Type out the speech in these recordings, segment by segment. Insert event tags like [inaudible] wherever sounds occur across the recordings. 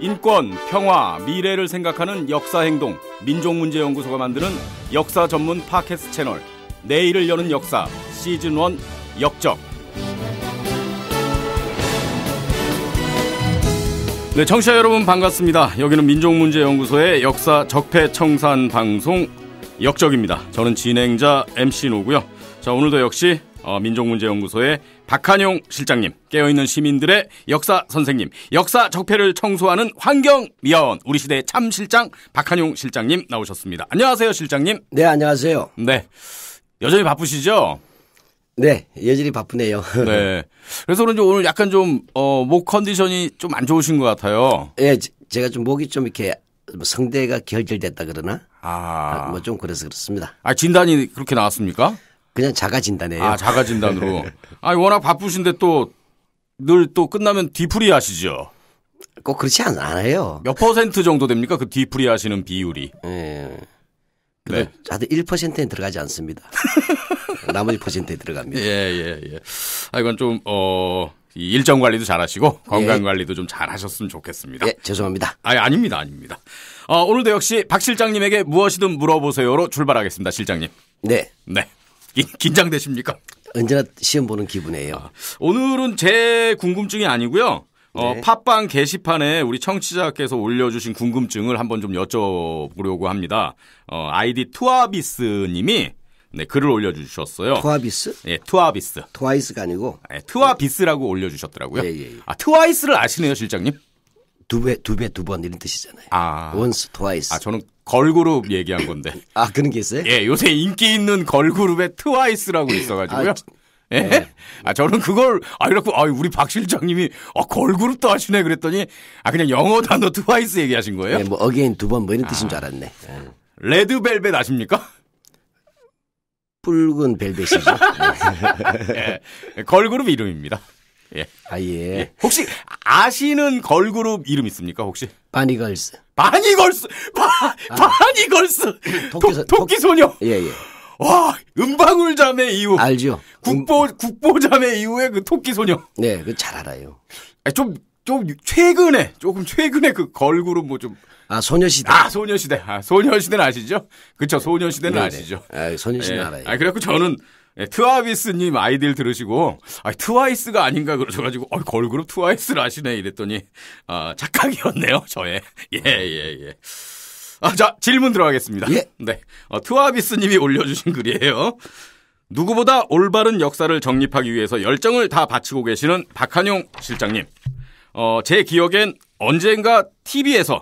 인권, 평화, 미래를 생각하는 역사행동 민족문제연구소가 만드는 역사 전문 팟캐스트 채널 내일을 여는 역사 시즌 1 역적 네, 청취자 여러분 반갑습니다. 여기는 민족문제연구소의 역사 적폐청산 방송 역적입니다. 저는 진행자 MC 노고요. 자, 오늘도 역시 어, 민족문제연구소의 박한용 실장님, 깨어있는 시민들의 역사 선생님, 역사 적폐를 청소하는 환경위원, 우리 시대의 참 실장 박한용 실장님 나오셨습니다. 안녕하세요, 실장님. 네, 안녕하세요. 네. 여전히 바쁘시죠? 네, 여전히 바쁘네요. [laughs] 네. 그래서 그런지 오늘 약간 좀, 어, 목 컨디션이 좀 안 좋으신 것 같아요. 예, 네, 제가 좀 목이 좀 이렇게 뭐 성대가 결절됐다 그러나? 아. 아 뭐 좀 그래서 그렇습니다. 아, 진단이 그렇게 나왔습니까? 그냥 자가 진단이에요. 아, 자가 진단으로. 아, 워낙 바쁘신데 또 늘 또 끝나면 뒤풀이 하시죠. 꼭 그렇지 않, 아요. 몇 퍼센트 정도 됩니까? 그 뒤풀이 하시는 비율이. 예. 네. 다들 1에 들어가지 않습니다. [laughs] 나머지 퍼센트에 들어갑니다. 예, 예, 예. 아, 이건 좀, 어, 일정 관리도 잘 하시고 건강 예. 관리도 좀 잘 하셨으면 좋겠습니다. 예, 죄송합니다. 아, 예, 아닙니다, 아닙니다. 어, 오늘도 역시 박 실장님에게 무엇이든 물어보세요로 출발하겠습니다, 실장님. 네. 네. 긴장되십니까? 언제나 시험 보는 기분이에요. 오늘은 제 궁금증이 아니고요. 어, 네. 팟빵 게시판에 우리 청취자께서 올려주신 궁금증을 한번 좀 여쭤보려고 합니다. 어, 아이디 투아비스님이 네, 글을 올려주셨어요. 투아비스? 예, 투아비스. 트와이스가 아니고? 네, 투아비스라고 올려주셨더라고요. 예, 예, 예. 아, 트와이스를 아시네요, 실장님? 두 배, 두 배, 두 번 이런 뜻이잖아요. 아. once, twice. 아, 저는 걸그룹 얘기한 건데. [laughs] 아, 그런 게 있어요? 예, 요새 인기 있는 걸그룹의 트와이스라고 있어가지고요. 아, 예? 네. 아, 저는 그걸, 아, 이렇게, 아, 우리 박 실장님이, 아, 걸그룹도 하시네 그랬더니, 아, 그냥 영어 단어 트와이스 얘기하신 거예요? 네, 뭐, 어게인 두 번 뭐 이런 뜻인 아. 줄 알았네. 네. 아. 레드벨벳 아십니까? 붉은 벨벳이죠. 네. [laughs] 걸그룹 이름입니다. 예. 아, 예. 예. 혹시 아시는 걸그룹 이름 있습니까, 혹시? 바니걸스. 바니걸스! 바, 아. 바니걸스! 토끼소, [laughs] 토끼소녀! 토끼... 예, 예. 와, 은방울 자매 이후. 알죠. 국보, 음... 국보 자매 이후의그 토끼소녀. 네, 그 잘 알아요. 아 좀, 좀, 최근에, 조금 최근에 그 걸그룹 뭐 좀. 아, 소녀시대. 아, 소녀시대. 아, 소녀시대는 아시죠? 그쵸, 소녀시대는 네네. 네. 아시죠? 아, 소녀시대 예. 알아요. 아, 그래갖고 저는 네, 예, 트와비스님 아이디를 들으시고, 아, 트와이스가 아닌가 그러셔가지고, 어, 걸그룹 트와이스를 아시네 이랬더니, 아, 착각이었네요, 저의. [laughs] 예, 예, 예. 아, 자, 질문 들어가겠습니다. 예. 네. 어, 트와비스님이 올려주신 글이에요. 누구보다 올바른 역사를 정립하기 위해서 열정을 다 바치고 계시는 박한용 실장님. 어, 제 기억엔 언젠가 TV에서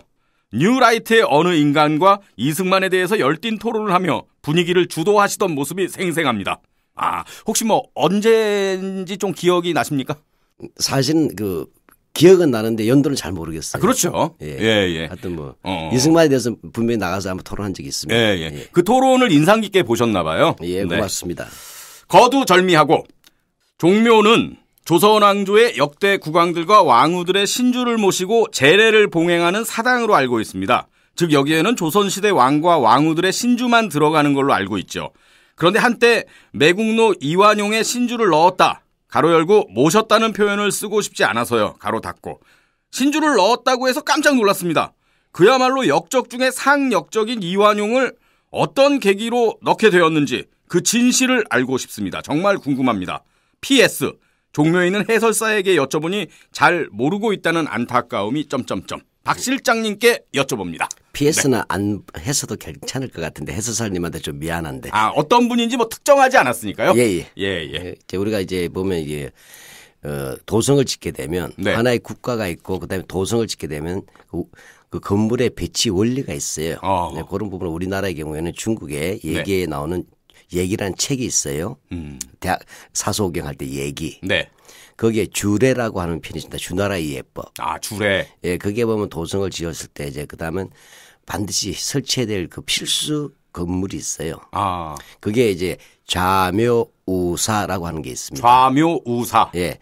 뉴라이트의 어느 인간과 이승만에 대해서 열띤 토론을 하며 분위기를 주도하시던 모습이 생생합니다. 아, 혹시 뭐 언제인지 좀 기억이 나십니까? 사실그 기억은 나는데 연도는 잘 모르겠어요. 아, 그렇죠. 예, 예. 예. 하여튼 뭐 어, 어. 이승만에 대해서 분명히 나가서 한번 토론한 적이 있습니다. 예, 예. 예. 그 토론을 인상 깊게 보셨나 봐요. 예, 네. 고맙습니다. 거두절미하고 종묘는 조선왕조의 역대 국왕들과 왕후들의 신주를 모시고 제례를 봉행하는 사당으로 알고 있습니다. 즉 여기에는 조선시대 왕과 왕후들의 신주만 들어가는 걸로 알고 있죠. 그런데 한때 매국노 이완용의 신주를 넣었다. 가로 열고 모셨다는 표현을 쓰고 싶지 않아서요. 가로 닫고. 신주를 넣었다고 해서 깜짝 놀랐습니다. 그야말로 역적 중에 상역적인 이완용을 어떤 계기로 넣게 되었는지 그 진실을 알고 싶습니다. 정말 궁금합니다. PS 종묘에 있는 해설사에게 여쭤보니 잘 모르고 있다는 안타까움이 점점점. 박 실장님께 여쭤봅니다. PS는 네. 안 해서도 괜찮을 것 같은데 해설사님한테 좀 미안한데. 아 어떤 분인지 뭐 특정하지 않았으니까요. 예 예. 예예. 예, 예. 예, 예. 우리가 이제 보면 이게 어, 도성을 짓게 되면 네. 하나의 국가가 있고 그다음에 도성을 짓게 되면 그, 그 건물의 배치 원리가 있어요. 어. 네, 그런 부분은 우리나라의 경우에는 중국의 얘기에 네. 나오는 얘기란 책이 있어요. 음. 대학 사소경할 때 얘기. 네. 거기에 주례라고 하는 편이 있습니다. 주나라 의예법아 주례. 예, 거기에 보면 도성을 지었을 때 이제 그다음은 반드시 설치해야 될 그 필수 건물이 있어요. 아. 그게 이제 좌묘우사라고 하는 게 있습니다. 좌묘우사. 예.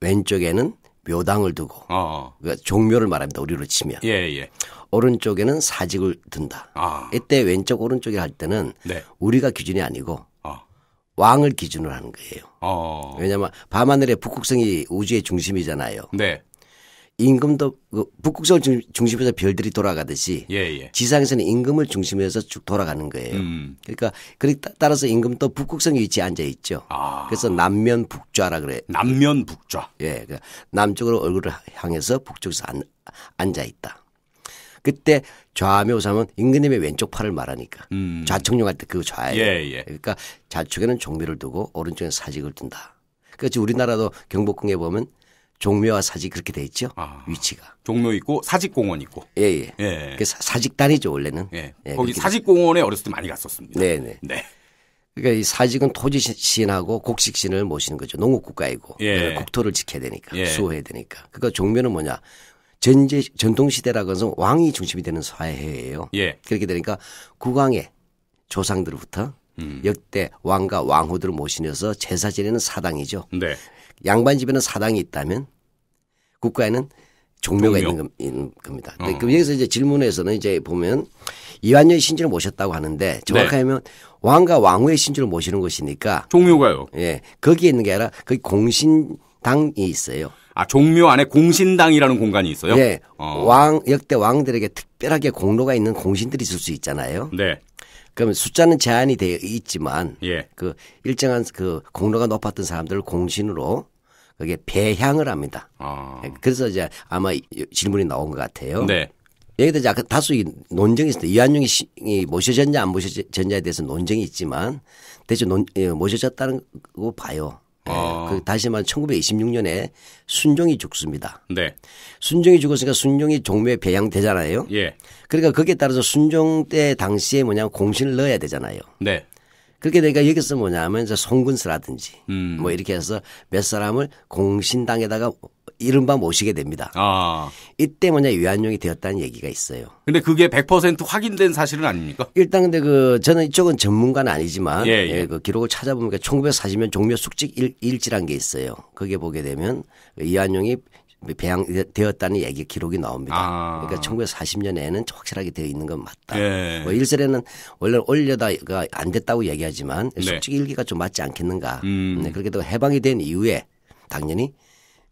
왼쪽에는 묘당을 두고 어, 어. 그러니까 종묘를 말합니다. 우리로 치면. 예, 예. 오른쪽에는 사직을 둔다. 아. 이때 왼쪽 오른쪽에 할 때는 네. 우리가 기준이 아니고 왕을 기준으로 하는 거예요. 어. 왜냐하면 밤하늘의 북극성이 우주의 중심이잖아요. 네. 임금도 그 북극성 중심에서 별들이 돌아가듯이 예, 예. 지상에서는 임금을 중심에서 쭉 돌아가는 거예요. 음. 그러니까 그리 따라서 임금도 북극성 위치에 앉아 있죠. 아. 그래서 남면 북좌라 그래. 남면 북좌. 예, 그러니까 남쪽으로 얼굴을 향해서 북쪽에서 앉아 있다. 그때 좌묘사오삼 임금님의 왼쪽 팔을 말하니까 음. 좌청룡할 때 그 좌예요. 예, 예. 그러니까 좌측에는 종묘를 두고 오른쪽에는 사직을 둔다. 그렇지 그러니까 우리나라도 경복궁에 보면 종묘와 사직 그렇게 돼 있죠. 아, 위치가 종묘 있고 사직공원 있고. 예예. 예. 예. 예. 그러니까 사직단이죠 원래는. 예. 예 거기 사직공원에 어렸을 때 많이 갔었습니다. 네네. 네. 네. 그러니까 이 사직은 토지 신하고 곡식 신을 모시는 거죠. 농업 국가이고 예. 국토를 지켜야 되니까 예. 수호해야 되니까. 그러니까 종묘는 뭐냐 전제 전통 시대라고 해서 왕이 중심이 되는 사회예요. 예. 그렇게 되니까 국왕의 조상들부터 음. 역대 왕과 왕후들을 모시면서 제사 지내는 사당이죠. 네. 양반 집에는 사당이 있다면 국가에는 종묘가 종묘. 있는, 겁니다. 어. 음. 그럼 그러니까 여기서 이제 질문에서는 이제 보면 이완녀의 신주를 모셨다고 하는데 정확하면 네. 왕과 왕후의 신주를 모시는 것이니까 종묘가요. 예. 거기에 있는 게 아니라 거기 공신 당이 있어요. 아 종묘 안에 공신당이라는 공간이 있어요. 네, 어. 왕 역대 왕들에게 특별하게 공로가 있는 공신들이 있을 수 있잖아요. 네. 그러면 숫자는 제한이 되어 있지만 예. 그 일정한 그 공로가 높았던 사람들을 공신으로 그게 배향을 합니다. 아. 그래서 이제 아마 질문이 나온 것 같아요. 네. 여기다 이제 아까 다수 논쟁이 있습니 이한용이 모셔졌냐 안 모셔졌냐에 대해서 논쟁이 있지만 대체 논, 예, 모셔졌다는 거 봐요. 예, 아. 그 다시 말해 하 1926년에 순종이 죽습니다. 네. 순종이 죽었으니까 순종이 종묘에 배양되잖아요. 예. 그러니까 거기에 따라서 순종 때 당시에 뭐냐 공신을 넣어야 되잖아요. 네. 그렇게 되니까 여기서 뭐냐면 하 이제 송군수라든지 음. 뭐 이렇게 해서 몇 사람을 공신당에다가 이른바 모시게 됩니다. 아. 이때 뭐냐 위안용이 되었다는 얘기가 있어요. 근데 그게 100% 확인된 사실은 아닙니까? 일단 근데 그 저는 이쪽은 전문가는 아니지만 예, 예. 예그 기록을 찾아보니까 그러니까 1940년 종묘 숙직 일, 일지란 게 있어요. 그게 보게 되면 위안용이 그 배양되었다는 얘기 기록이 나옵니다. 아. 그러니까 1940년에는 확실하게 되어 있는 건 맞다. 예. 뭐 일설에는 원래 올려다가 안 됐다고 얘기하지만 네. 숙직 일기가 좀 맞지 않겠는가. 음. 네, 그렇게 해방이 된 이후에 당연히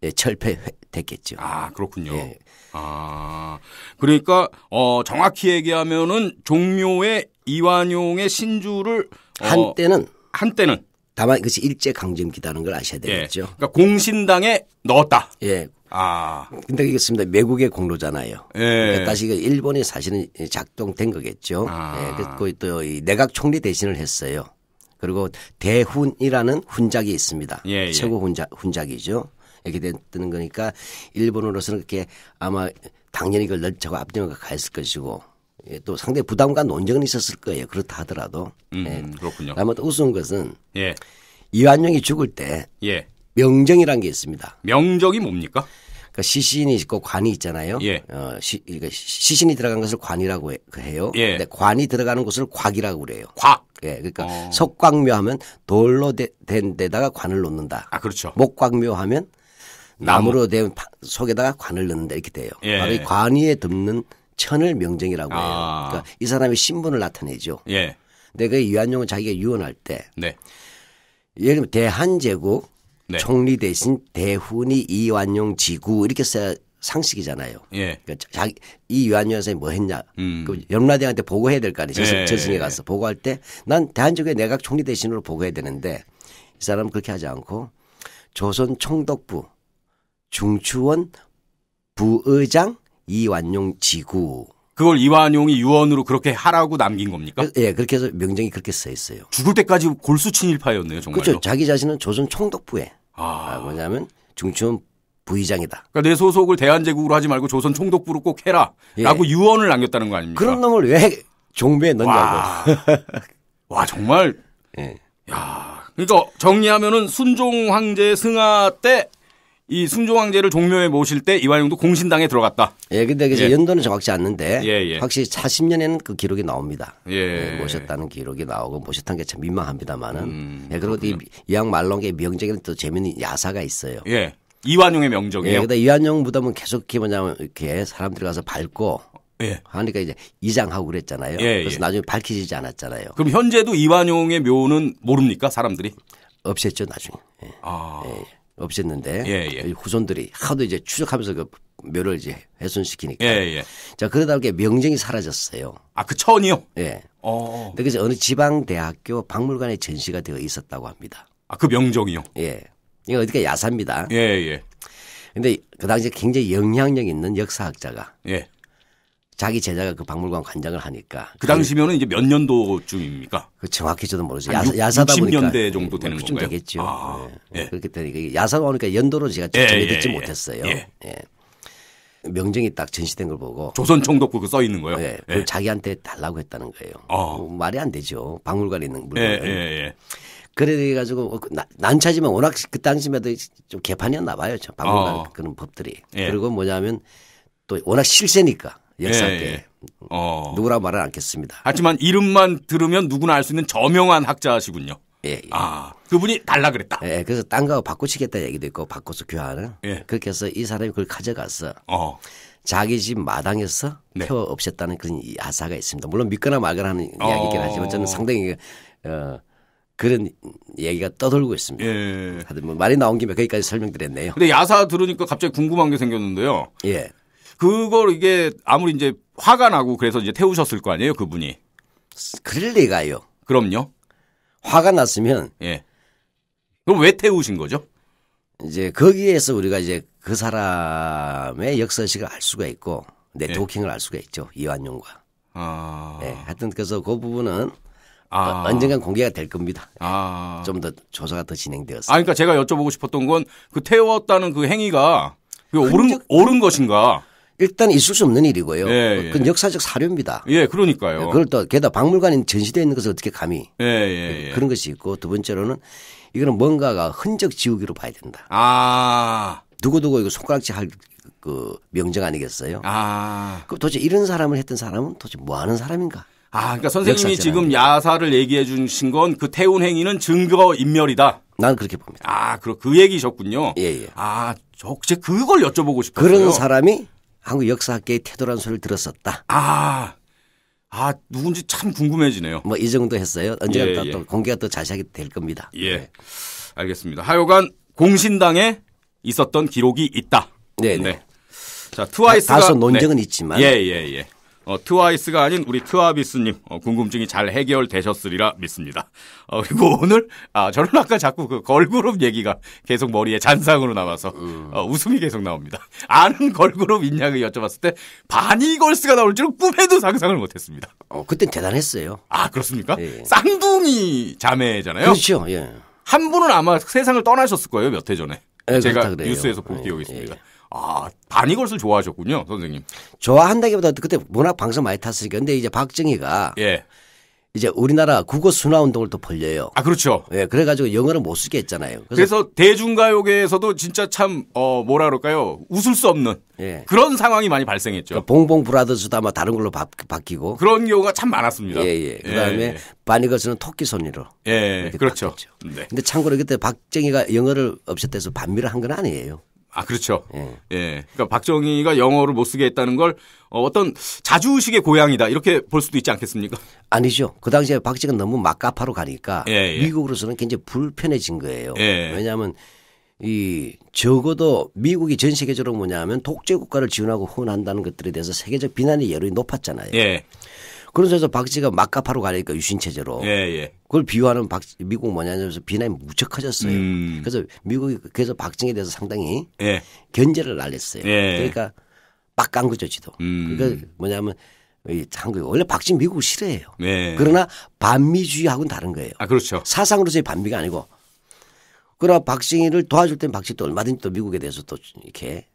예, 철폐됐겠죠. 아 그렇군요. 예. 아 그러니까 어 정확히 얘기하면은 종묘의 이완용의 신주를 어, 한때는 한때는 다만 그것이 일제 강점기다는 걸 아셔야 예, 되겠죠. 예. 그러니까 공신당에 넣었다. 예. 아. 근데 그렇습니다. 외국의 공로잖아요. 예. 그러니까 다시 그 일본이 사실은 작동된 거겠죠. 아. 예. 그리고 그 또 내각 총리 대신을 했어요. 그리고 대훈이라는 훈작이 있습니다. 예, 예. 최고 훈작, 훈작이죠. 이렇게 되는 거니까 일본으로서는 그렇게 아마 당연히 그걸 저거 앞뒤을 가했을 것이고 예, 또 상대 부담과 논쟁은 있었을 거예요. 그렇다 하더라도. 음, 예. 음, 그렇군요. 아마 또 우스운 것은 예. 이완용이 죽을 때 예. 명정이란게 있습니다. 명정이 뭡니까? 그러니까 시신이 있고 관이 있잖아요. 예. 어, 시, 그러니까 시신이 들어간 것을 관이라고 그 해요. 예. 근데 관이 들어가는 곳을 곽이라고 그래요. 곽. 예. 그러니까 어. 석광묘 하면 돌로 된 데다가 관을 놓는다. 아, 그렇죠. 목광묘 하면 나무로 된 속에다가 관을 넣는다 이렇게 돼요. 예. 바로 이 관 위에 덮는 천을 명정이라고 해요. 아. 그러니까 이 사람의 신분을 나타내죠. 예. 내가 그 유한용은 자기가 유언할 때 네. 예를 들면 대한제국 네. 총리 대신 대훈이 이완용 지구 이렇게 써야 상식이잖아요. 예. 그러니까 자기 이 유한용 선생이 뭐 했냐. 음. 그염라대한테 보고해야 될 거 아니에요. 저승, 예. 예 저승에 예, 예. 가서 보고할 때 난 대한제국의 내각 총리 대신으로 보고해야 되는데 이 사람은 그렇게 하지 않고 조선 총독부 중추원 부의장 이완용 지구. 그걸 이완용이 유언으로 그렇게 하라고 남긴 겁니까? 예, 그렇게 해서 명장이 그렇게 써 있어요. 죽을 때까지 골수 친일파였네요, 정말 그렇죠. 자기 자신은 조선 총독부에 아. 아. 뭐냐면 중추원 부의장이다. 그러니까 내 소속을 대한제국으로 하지 말고 조선 총독부로 꼭 해라라고 예. 유언을 남겼다는 거 아닙니까? 그런 놈을 왜 종묘에 넣냐고. 와, 와 정말. [laughs] 예. 야, 그러니까 정리하면은 순종 황제 승하 때 이순조왕제를 종묘에 모실 때 이완용도 공신당에 들어갔다. 예, 근데 이 예. 연도는 정확치 않는데 예, 예. 확실히 40년에는 그 기록이 나옵니다. 예, 예 모셨다는 기록이 나오고 모셨던게 참 민망합니다만은. 음, 예, 그리고 이 이왕 말론의 명적인 또 재미있는 야사가 있어요. 예, 이완용의 명적이에요. 예, 근데 이완용 무덤은 계속 뭐냐면 이렇게 사람들이 가서 밟고 예. 하니까 이제 이장하고 그랬잖아요. 예, 그래서 예. 나중에 밝혀지 않았잖아요. 그럼 현재도 이완용의 묘는 모릅니까 사람들이? 없앴죠 나중에. 예. 아. 예. 없앴는데 예, 예. 후손들이 하도 이제 추적하면서 그 묘를 이제 훼손시키니까. 예, 예, 자 그러다 보니까 명정이 사라졌어요. 아그 천이요? 예. 어. 그래서 어느 지방 대학교 박물관에 전시가 되어 있었다고 합니다. 아그 명정이요? 예. 이거 어디가 야사입니다. 예 예. 근데 그 당시에 굉장히 영향력 있는 역사학자가 예. 자기 제자가 그 박물관 관장을 하니까 그 당시면은 이제 몇 년도쯤입니까? 그 정확히 저도 모르죠. 야사, 야사다 보니까 60년대 정도 예, 되는 거예요. 되겠죠. 아, 네. 네. 그렇기 때문에 야사가 오니까 연도로 제가 예, 정해듣지 예, 예, 못했어요. 예. 예. 명정이 딱 전시된 걸 보고 조선 총독부 그써 있는 거예요. 예. 예. 자기한테 달라고 했다는 거예요. 아. 뭐 말이 안 되죠. 박물관에 있는 물건. 예, 그래 가지고 어, 그 난처하지만 워낙 그 당시마다 좀 개판이었나 봐요. 박물관 아. 그런 법들이. 그리고 뭐냐면 또 워낙 실세니까 역사계. 학 예, 예. 어. 누구라고 말은 않겠습니다. 하지만 이름만 들으면 누구나 알 수 있는 저명한 학자시군요. 예, 예. 아, 그분이 달라 그랬다. 예, 그래서 딴 거 바꾸시겠다 얘기도 있고 바꿔서 교환을. 예. 그렇게 해서 이 사람이 그걸 가져가서 어. 자기 집 마당에서 네. 태워 없앴다는 그런 야사가 있습니다. 물론 믿거나 말거나 하는 어. 이야기긴 하지만 저는 상당히 그, 어, 그런 얘기가 떠돌고 있습니다. 예. 하여튼 뭐 말이 나온 김에 거기까지 설명드렸네요. 근데 야사 들으니까 갑자기 궁금한 게 생겼는데요. 예. 그걸 이게 아무리 이제 화가 나고 그래서 이제 태우셨을 거 아니에요 그분이. 그럴 리가요. 그럼요. 화가 났으면. 예. 그럼 왜 태우신 거죠? 이제 거기에서 우리가 이제 그 사람의 역사식을 알 수가 있고 네트워킹을 예. 알 수가 있죠 이완용과. 아. 네, 하여튼 그래서 그 부분은 아. 어, 언젠간 공개가 될 겁니다. 아. 좀 더 조사가 더 진행되었어요. 아, 그러니까 제가 여쭤보고 싶었던 건 그 태웠다는 그 행위가 그 옳은 옳은 것인가? 일단 있을 수 없는 일이고요. 예, 예. 그건 역사적 사료입니다. 예, 그러니까요. 예, 그걸 또 게다가 박물관이 전시되어 있는 것을 어떻게 감히 예, 예, 예, 그런 것이 있고 두 번째로는 이거는 뭔가가 흔적 지우기로 봐야 된다. 아. 누구누구 이거 손가락질 할그 명정 아니겠어요? 아. 그 도대체 이런 사람을 했던 사람은 도대체 뭐 하는 사람인가? 아, 그러니까 선생님이 지금 야사를 얘기해 주신 건 그 태운 행위는 증거 인멸이다. 난 그렇게 봅니다. 아, 그그 얘기셨군요. 예, 예. 아, 저, 제 그걸 여쭤보고 싶었어요. 그런 사람이 한국 역사학계의 태도란 소리를 들었었다. 아, 아 누군지 참 궁금해지네요. 뭐 이 정도 했어요. 언제나 예, 예. 또 예. 공개가 더 자세하게 될 겁니다. 예, 네. 알겠습니다. 하여간 공신당에 있었던 기록이 있다. 네네. 네. 네. 자, 트와이스가 다소 논쟁은 네. 있지만. 예, 예, 예. 어, 트와이스가 아닌 우리 트와비스님 어, 궁금증이 잘 해결되셨으리라 믿습니다. 어, 그리고 [laughs] 오늘 아 저는 아까 자꾸 그 걸그룹 얘기가 계속 머리에 잔상으로 남아서 음. 어, 웃음이 계속 나옵니다. 아는 걸그룹 있냐고 여쭤봤을 때 바니걸스가 나올 줄은 꿈에도 상상을 못했습니다. 어 그땐 대단했어요. 아 그렇습니까? 예. 쌍둥이 자매잖아요. 그렇죠. 예. 한 분은 아마 세상을 떠나셨을 거예요 몇 해 전에. 예, 제가 뉴스에서 본 예, 기억이 있습니다. 예. 아, 바니걸스 좋아하셨군요, 선생님. 좋아한다기보다 그때 워낙 방송 많이 탔으니까. 근데 이제 박정희가 예. 이제 우리나라 국어 순화 운동을 또 벌려요. 아, 그렇죠. 예, 그래가지고 영어를 못 쓰게 했잖아요. 그래서, 그래서 대중가요계에서도 진짜 참, 어, 뭐라 그럴까요. 웃을 수 없는 예. 그런 상황이 많이 발생했죠. 그러니까 봉봉 브라더스도 아마 다른 걸로 바, 뀌고 그런 경우가 참 많았습니다. 예, 예. 예 그 다음에 예. 바니거스는 토끼 손으로. 예, 그렇죠. 네. 근데 참고로 그때 박정희가 영어를 없앴다해서 반미를 한 건 아니에요. 아 그렇죠. 예. 예. 그러니까 박정희가 영어를 못 쓰게 했다는 걸 어, 어떤 자주식의 고향이다 이렇게 볼 수도 있지 않겠습니까? [laughs] 아니죠. 그 당시에 박정희가 너무 막가파로 가니까 예, 예. 미국으로서는 굉장히 불편해진 거예요. 예. 왜냐하면 이 적어도 미국이 전 세계적으로 뭐냐면 독재 국가를 지원하고 후원한다는 것들에 대해서 세계적 비난의 여론이 높았잖아요. 예. 그런 점에서 박씨가 막가파로 가니까 유신체제로. 예, 예. 그걸 비유하는 박, 미국 뭐냐면서 비난이 무척 커졌어요. 음. 그래서 미국이 그래서 박정희에 대해서 상당히 예. 견제를 날렸어요. 예. 그러니까 막간 거죠, 지도. 음. 그러니까 뭐냐면 이 한국 원래 박씨희미국 싫어해요. 예. 그러나 반미주의하고는 다른 거예요. 아, 그렇죠. 사상으로서의 반미가 아니고 그러나 박정희를 도와줄 땐박씨도 얼마든지 또 미국에 대해서 또 이렇게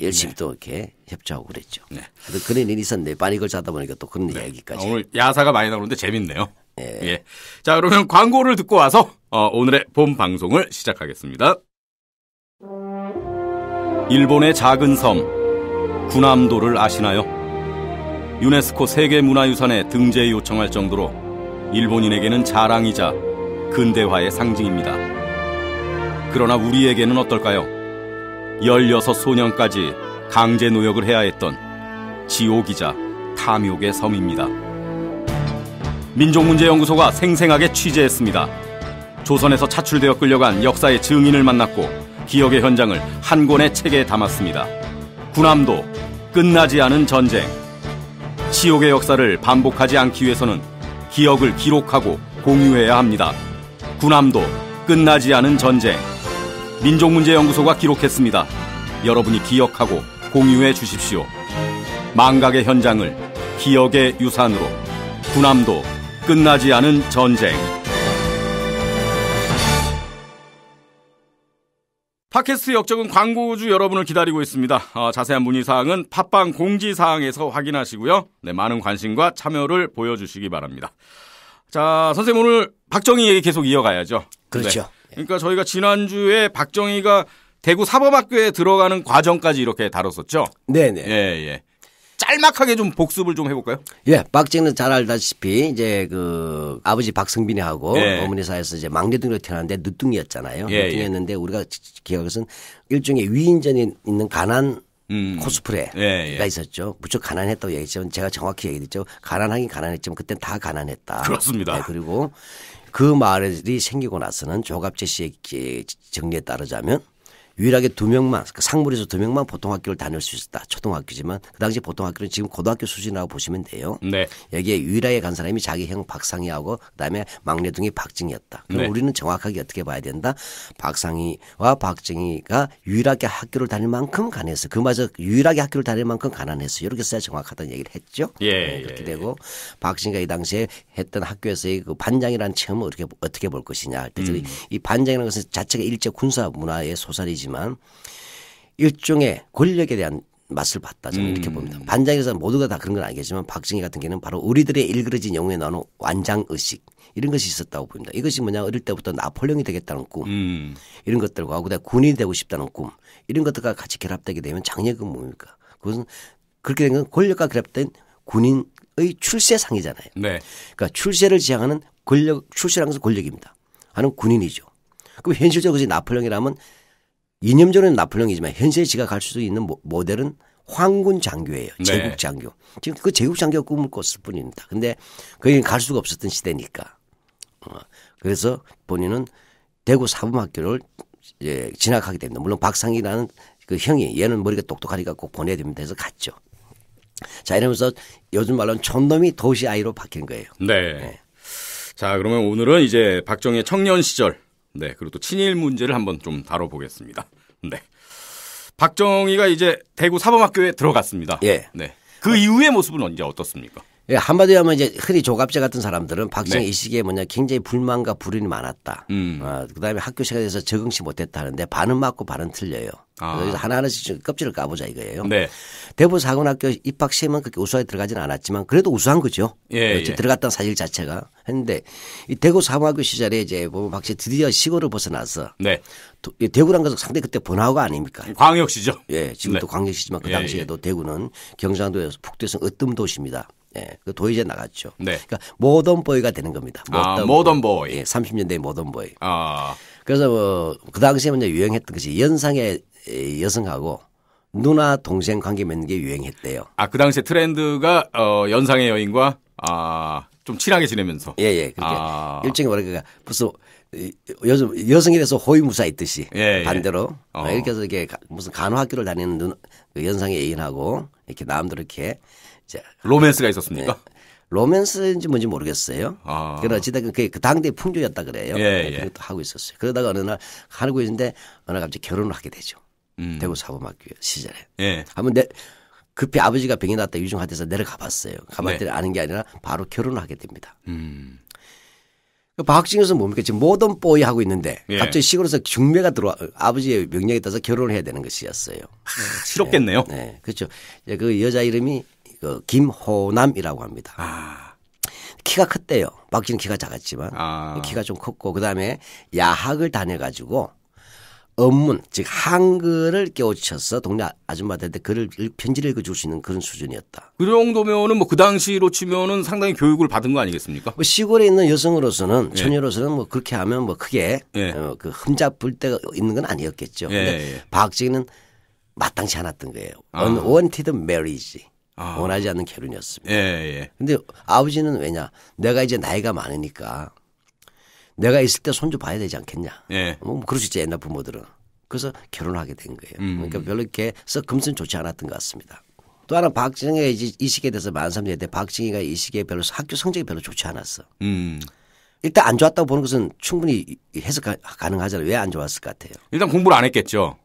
열심히 네. 또 이렇게 협조하고 그랬죠. 네. 그런 일이 있었는데 빠니걸 짜다 보니까 또 그런 네. 이야기까지. 오늘 야사가 많이 나오는데 재밌네요. 네. 예. 자 그러면 광고를 듣고 와서 어, 오늘의 본 방송을 시작하겠습니다. 일본의 작은 섬 군함도를 아시나요? 유네스코 세계문화유산에 등재 요청할 정도로 일본인에게는 자랑이자 근대화의 상징입니다. 그러나 우리에게는 어떨까요? 1 6 소년까지 강제 노역을 해야 했던 지옥이자 탐욕의 섬입니다. 민족문제연구소가 생생하게 취재했습니다. 조선에서 차출되어 끌려간 역사의 증인을 만났고 기억의 현장을 한 권의 책에 담았습니다. 군함도 끝나지 않은 전쟁. 지옥의 역사를 반복하지 않기 위해서는 기억을 기록하고 공유해야 합니다. 군함도 끝나지 않은 전쟁. 민족문제연구소가 기록했습니다. 여러분이 기억하고 공유해 주십시오. 망각의 현장을 기억의 유산으로 군함도 끝나지 않은 전쟁. 팟캐스트 역적은 광고주 여러분을 기다리고 있습니다. 아, 자세한 문의사항은 팟빵 공지사항에서 확인하시고요. 네, 많은 관심과 참여를 보여주시기 바랍니다. 자, 선생님 오늘 박정희 얘기 계속 이어가야죠. 그렇죠. 네. 예. 그러니까 저희가 지난주에 박정희가 대구 사법학교에 들어가는 과정까지 이렇게 다뤘었죠. 네네. 예, 예. 짤막하게 좀 복습을 좀 해볼까요? 예, 박정희는 잘 알다시피 이제 그 아버지 박승빈이하고 예. 어머니 사이에서 이제 막내등으로 태어났는데 늦둥이였잖아요. 예, 예. 늦둥이였는데 예. 우리가 기억할 것은 일종의 위인전이 있는 가난 음. 코스프레가 예, 예. 있었죠. 무척 가난했다고 얘기했지만 제가 정확히 얘기했죠. 가난하긴 가난했지만 그땐 다 가난했다. 그렇습니다. 네, 그리고 그 말이 생기고 나서는 조갑재 씨의 정리에 따르자면 유일하게 두 명만 그러니까 상물에서 두 명만 보통 학교를 다닐 수 있었다. 초등학교지만 그 당시 보통 학교는 지금 고등학교 수준이라고 보시면 돼요. 네. 여기에 유일하게 간 사람이 자기 형 박상희하고 그다음에 막내둥이 박정희였다. 그럼 네. 우리는 정확하게 어떻게 봐야 된다. 박상희와 박정희가 유일하게 학교를 다닐 만큼 가난해서 그마저 유일하게 학교를 다닐 만큼 가난해서 이렇게 써야 정확하다는 얘기를 했죠. 예, 네, 예, 그렇게 예, 되고 박정희가 이 당시에 했던 학교에서의 그 반장이라는 체험을 어떻게 어떻게 볼 것이냐 할 때, 음. 이 반장이라는 것은 자체가 일제 군사 문화의 소설이지 아니지만 일종의 권력에 대한 맛을 봤다 저는 음. 이렇게 봅니다. 반장에서 모두가 다 그런 건 아니겠지만 박정희 같은 경우는 바로 우리들의 일그러진 영웅에 나오는 완장 의식 이런 것이 있었다고 봅니다. 이것이 뭐냐 어릴 때부터 나폴레옹이 되겠다는 꿈 음. 이런 것들과 그다 군인이 되고 싶다는 꿈 이런 것들과 같이 결합되게 되면 장려금 뭡니까? 그것은 그렇게 된 건 권력과 결합된 군인의 출세상이잖아요. 네. 그러니까 출세를 지향하는 권력 출세라는 것은 권력입니다. 하는 군인이죠. 그럼 현실적으로 나폴레옹이라면 이념적으로는 나폴레옹이지만 현실에 지각할 수도 있는 모델은 황군 장교예요. 네. 제국 장교. 지금 그 제국 장교 꿈을 꿨을 뿐입니다. 근데 거기 갈 수가 없었던 시대니까. 어. 그래서 본인은 대구 사범학교를 예, 진학하게 됩니다. 물론 박상이라는그 형이 얘는 머리가 똑똑하니까 꼭 보내야 됩니다 해서 갔죠. 자 이러면서 요즘 말로는 촌놈이 도시 아이로 바뀐 거예요. 네. 네. 자 그러면 오늘은 이제 박정희의 청년 시절 네, 그리고 또 친일 문제를 한번 좀 다뤄보겠습니다. 네. 박정희가 이제 대구 사범학교에 들어갔습니다. 예. 네. 그 이후의 모습은 언제 어떻습니까? 예, 한마디로 하면 이제 흔히 조갑제 같은 사람들은 박정희 네. 이 시기에 뭐냐 굉장히 불만과 불운이 많았다. 음. 어, 그다음에 학교 시간에서 적응시 못했다 하는데 반은 맞고 반은 틀려요. 아. 그래서 하나하나씩 껍질을 까보자 이거예요. 네. 대부 사관학교 입학 시험은 그렇게 우수하게 들어가지는 않았지만 그래도 우수한 거죠. 예, 예. 들어갔던 사실 자체가 했는데 이 대구 사관학교 시절에 이제 보면 박 씨 드디어 시골을 벗어나서 네. 대구란 것은 상당히 그때 번화가 아닙니까? 광역시죠. 예, 지금도 네. 광역시지만 그 예, 당시에도 예. 대구는 경상도에서 북도에서 으뜸 도시입니다. 예, 그 도이제 나갔죠. 네. 그러니까 모던 보이가 되는 겁니다. 모던, 아, 모던 보이. 예, 30년대 모던 보이. 아. 그래서 뭐그 당시에 먼저 유행했던 것이 연상의 예, 여성하고 누나 동생 관계 맺는 게 유행했대요. 아, 그 당시에 트렌드가 어, 연상의 여인과 아, 좀 친하게 지내면서. 예, 예. 그렇게 아. 일종의 뭐랄까 무슨 요즘 여성에대해서 호위무사 있듯이 예, 예. 반대로 어. 어 이렇게 해서 이렇게 무슨 간호학교를 다니는 눈, 그 연상의 애인하고 이렇게 남들 이렇게 자, 로맨스가 있었습니까? 네. 로맨스인지 뭔지 모르겠어요. 아. 그러나 어찌됐건 그게 그 당대의 풍조였다 그래요. 예, 네, 예. 그것도 하고 있었어요. 그러다가 어느 날 하고 있는데 어느 날 갑자기 결혼을 하게 되죠. 음. 대구 사범학교 시절에. 예. 한번 내 급히 아버지가 병이 났다 유중하대서 내려가 봤어요. 가봤더니 네. 아는 게 아니라 바로 결혼을 하게 됩니다. 음. 그 박학중에서 뭡니까 지금 모던 뽀이 하고 있는데 예. 갑자기 시골에서 중매가 들어와 아버지의 명령에 따라서 결혼을 해야 되는 것이었어요. 아, 네. 싫었겠네요. 네, 네 그렇죠. 그 여자 이름이 그 김호남이라고 합니다. 아. 키가 컸대요. 박진 키가 작았지만 아. 키가 좀 컸고 그다음에 야학을 다녀가지고 업문 즉 한글을 깨우쳐서 동네 아, 아줌마들한테 글을 편지를 읽어줄 수 있는 그런 수준이었다. 그 정도면은 뭐 그 당시로 치면은 상당히 교육을 받은 거 아니겠습니까? 뭐 시골에 있는 여성으로서는 예. 처녀로서는 뭐 그렇게 하면 뭐 크게 예. 어, 그 흠잡을 데가 있는 건 아니었겠죠. 예. 근데 예. 박진은 마땅치 않았던 거예요. 아. Unwanted marriage. 아. 원하지 않는 결혼이었습니다. 예, 예. 근데 아버지는 왜냐? 내가 이제 나이가 많으니까 내가 있을 때 손주 봐야 되지 않겠냐. 예. 뭐, 뭐 그럴 수 있지 옛날 부모들은. 그래서 결혼하게 된 거예요. 음. 그러니까 별로 이렇게 썩금슨 좋지 않았던 것 같습니다. 또 하나 박정희가 이 시기에 대해서 만삼년 때 박정희가 이 시기에 별로 학교 성적이 별로 좋지 않았어. 음. 일단 안 좋았다고 보는 것은 충분히 해석 가능하잖아요. 왜 안 좋았을 것 같아요. 일단 공부를 안 했겠죠.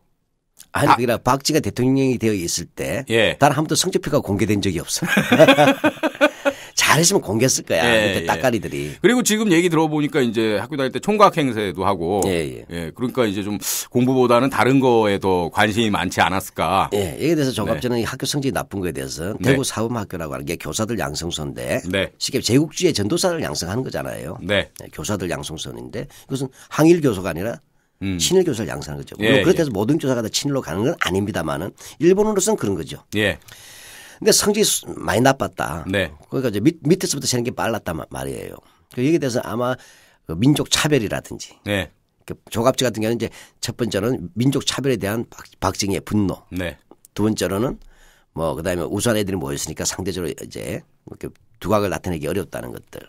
아니 아. 그니까 박지가 대통령이 되어 있을 때 예. 나는 한 번도 성적표가 공개된 적이 없어. [laughs] 잘했으면 공개했을 거야. 예, 그때 딱가리들이. 예. 그리고 지금 얘기 들어보니까 이제 학교 다닐 때 총각 행세도 하고. 예, 예. 예 그러니까 이제 좀 공부보다는 다른 거에 도 관심이 많지 않았을까. 예. 여기에 대해서 종합전은 네. 학교 성적이 나쁜 거에 대해서 는 대구 네. 사범학교라고 하는 게 교사들 양성소인데. 네. 쉽게 제국주의 전도사를 양성하는 거잖아요. 네. 예, 교사들 양성소인데 그것은 항일 교수가 아니라 음. 친일 교사를 양산한 거죠. 예, 그렇다해서 예. 모든 교사가 다 친일로 가는 건 아닙니다만은 일본으로서는 그런 거죠. 예. 근데 성적이 많이 나빴다. 네. 그러니까 이제 밑, 밑에서부터 새는 게 빨랐단 말이에요. 그 여기에 대해서 아마 그 민족 차별이라든지 네. 그 조갑지 같은 경우는 이제 첫 번째는 민족 차별에 대한 박, 박정희의 분노. 네. 두 번째로는 뭐 그다음에 우수한 애들이 모였으니까 상대적으로 이제 뭐 이렇게 두각을 나타내기 어렵다는 것들.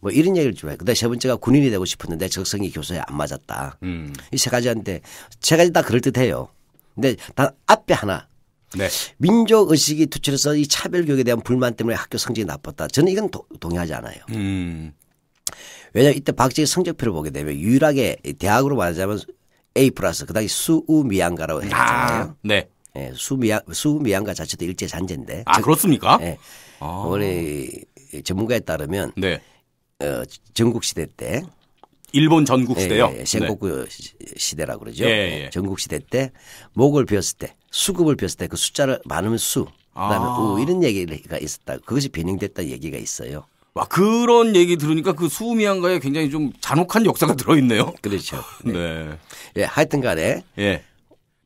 뭐 이런 얘기를 좀 해요. 근데 세 번째가 군인이 되고 싶었는데 적성이 교수에 안 맞았다. 음. 이 세 가지한테세 가지 다 그럴 듯해요. 근데 단 앞에 하나 네. 민족 의식이 투철해서 이 차별 교육에 대한 불만 때문에 학교 성적이 나빴다. 저는 이건 도, 동의하지 않아요. 음. 왜냐 이때 박정희 성적표를 보게 되면 유일하게 대학으로 말하자면 A 플러스 그다음에 수우미양가라고 아, 했잖아요. 아, 네. 예, 수미양 수미양가 자체도 일제 잔재인데. 아 즉, 그렇습니까? 예. 아. 원래 전문가에 따르면 네. 어, 전국 시대 때 일본 전국 시대요. 예, 예, 센고쿠 예. 네. 시대라고 그러죠. 예, 예, 예. 전국 시대 때 목을 비었을때 수급을 비었을때 그 숫자를 많으면 수 그다음에 아. 우 이런 얘기가 있었다. 그것이 변형됐다 는 얘기가 있어요. 와 그런 얘기 들으니까 그수미안가에 굉장히 좀 잔혹한 역사가 [laughs] 들어있네요. 그렇죠. 네. 네. 예, 하여튼간에 예.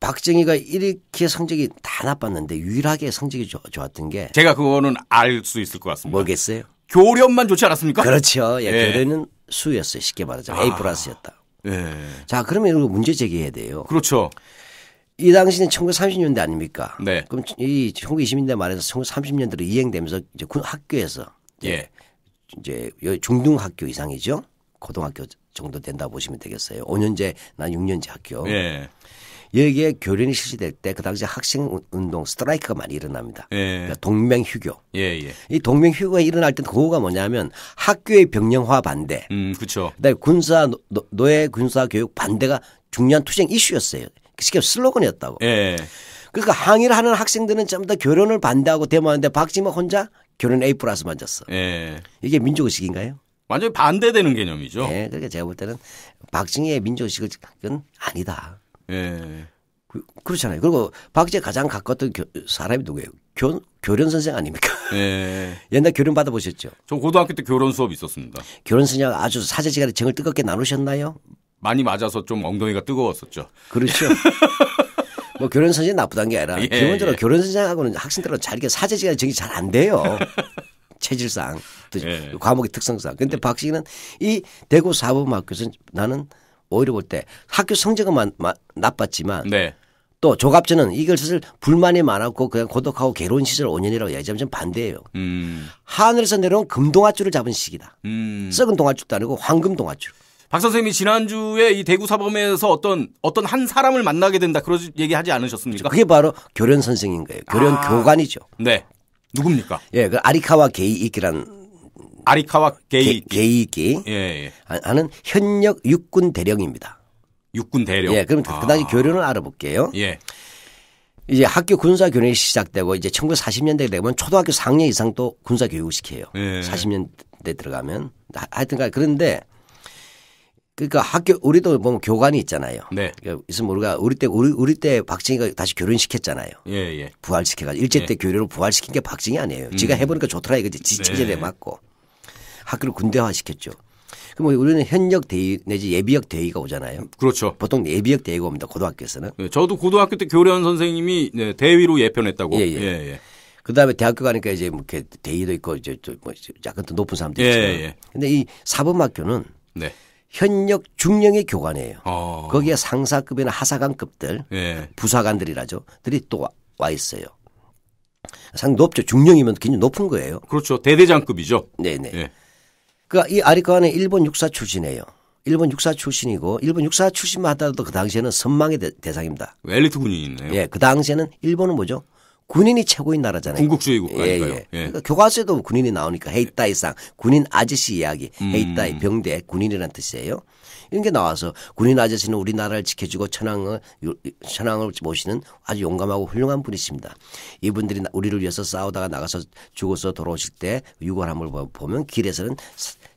박정희가 이렇게 성적이 다 나빴는데 유일하게 성적이 좋, 좋았던 게 제가 그거는 알 수 있을 것 같습니다. 뭐겠어요? 교련만 좋지 않았습니까? 그렇죠. 예, 예. 교련은 수였어요. 쉽게 말하자면 아. A 플러스였다. 예. 자, 그러면 이거 문제 제기해야 돼요. 그렇죠. 이 당시는 1930년대 아닙니까? 네. 그럼 이 1920년대 말해서 1930년대로 이행되면서 이제 군 학교에서 예. 이제 중등학교 이상이죠. 고등학교 정도 된다 보시면 되겠어요. 5년제 난 6년제 학교. 예. 여기에 교련이 실시될 때 그 당시 학생 운동 스트라이크가 많이 일어납니다. 예. 그러니까 동맹 휴교. 예, 예. 이 동맹 휴교가 일어날 때 그거가 뭐냐면 학교의 병영화 반대. 음, 그렇죠. 그다음에 군사 노, 노예 군사 교육 반대가 중요한 투쟁 이슈였어요. 쉽게 슬로건이었다고. 예. 그러니까 항의를 하는 학생들은 전부 다 결혼을 반대하고 데모하는데 박지만 혼자 결혼 A 플러스 만졌어. 예. 이게 민족의식인가요? 완전히 반대되는 개념이죠. 네, 그러니까 제가 볼 때는 박정희의 민족의식은 아니다. 예. 그, 렇잖아요 그리고 박제 가장 가까웠던 교, 사람이 누구예요? 교, 교련 선생 아닙니까? 예. [laughs] 옛날 교련 받아보셨죠? 저 고등학교 때 교련 수업 있었습니다. 교련 선생 아주 사제지간에 정을 뜨겁게 나누셨나요? 많이 맞아서 좀 엉덩이가 뜨거웠었죠. 그렇죠. [laughs] 뭐 교련 선생 나쁘다는 게 아니라 예, 기본적으로 예. 교련 선생하고는 학생들은 잘 이게 사제지간에 정이 잘 안 돼요. [laughs] 체질상 또 예. 과목의 특성상. 그런데 예. 박식이는 이 대구 사범학교에서 나는 오히려 볼 때 학교 성적은 마, 마, 나빴지만 네. 또 조갑제는 이걸 사실 불만이 많았고 그냥 고독하고 괴로운 시절 5년이라고 얘기하면 반대예요. 음. 하늘에서 내려온 금동아줄을 잡은 시기다. 음. 썩은 동아줄도 아니고 황금 동아줄. 박 선생님이 지난주에 이 대구 사범에서 어떤 어떤 한 사람을 만나게 된다 그러지 얘기하지 않으셨습니까? 그게 바로 교련 선생인 거예요. 교련 아. 교관이죠. 네. 누굽니까? 예, 그 아리카와 게이익이란 아리카와 게이기. 게이기. 예, 예. 하는 현역 육군 대령입니다. 육군 대령. 예, 그럼 그 아. 그 당시 교류는 알아볼게요. 예. 이제 학교 군사 교육이 시작되고 이제 1940년대 되면 초등학교 4학년 이상 또 군사 교육을 시켜요. 예. 40년대 들어가면 하여튼간 그런데 그러니까 학교 우리도 보면 교관이 있잖아요. 네. 그러니까 있으면 우리가 우리 때 우리 우리 때 박정희가 다시 교련 시켰잖아요. 예, 예. 부활시켜가지고 일제 때 예. 교류를 부활시킨 게 박정희 아니에요. 지가 음. 해보니까 좋더라 이거지. 지체제에 네. 맞고. 학교를 군대화 시켰죠. 그럼 뭐 우리는 현역 대위 내지 예비역 대위가 오잖아요. 그렇죠. 보통 예비역 대위가 옵니다. 고등학교에서는. 네, 저도 고등학교 때 교련 선생님이 네, 대위로 예편했다고. 예, 예. 예, 예. 그다음에 대학교 가니까 이제 뭐 이렇게 대위도 있고 이제 뭐 약간 더 높은 사람도 예, 있어아요 예, 예. 근데 이 사범학교는 네. 현역 중령의 교관이에요. 어. 거기에 상사급이나 하사관급들, 예. 부사관들이라죠. 들이 또 와 있어요. 상 높죠. 중령이면 굉장히 높은 거예요. 그렇죠. 대대장급이죠. 네네. 네. 예. 그러니까 이 아리카와는 일본 육사 출신이에요. 일본 육사 출신이고 일본 육사 출신만 하더라도 그 당시에는 선망의 대, 상입니다 엘리트 군인이네요. 예, 그 당시에는 일본은 뭐죠? 군인이 최고인 나라잖아요. 군국주의 국가니까요. 예, 예. 예. 그러니까 교과서에도 군인이 나오니까 헤이따이상 군인 아저씨 이야기 음. 헤이따이 병대 군인이라는 뜻이에요. 이런 게 나와서 군인 아저씨는 우리나라를 지켜주고 천황을 천황을 모시는 아주 용감하고 훌륭한 분이십니다. 이분들이 우리를 위해서 싸우다가 나가서 죽어서 돌아오실 때 유골함을 보면 길에서는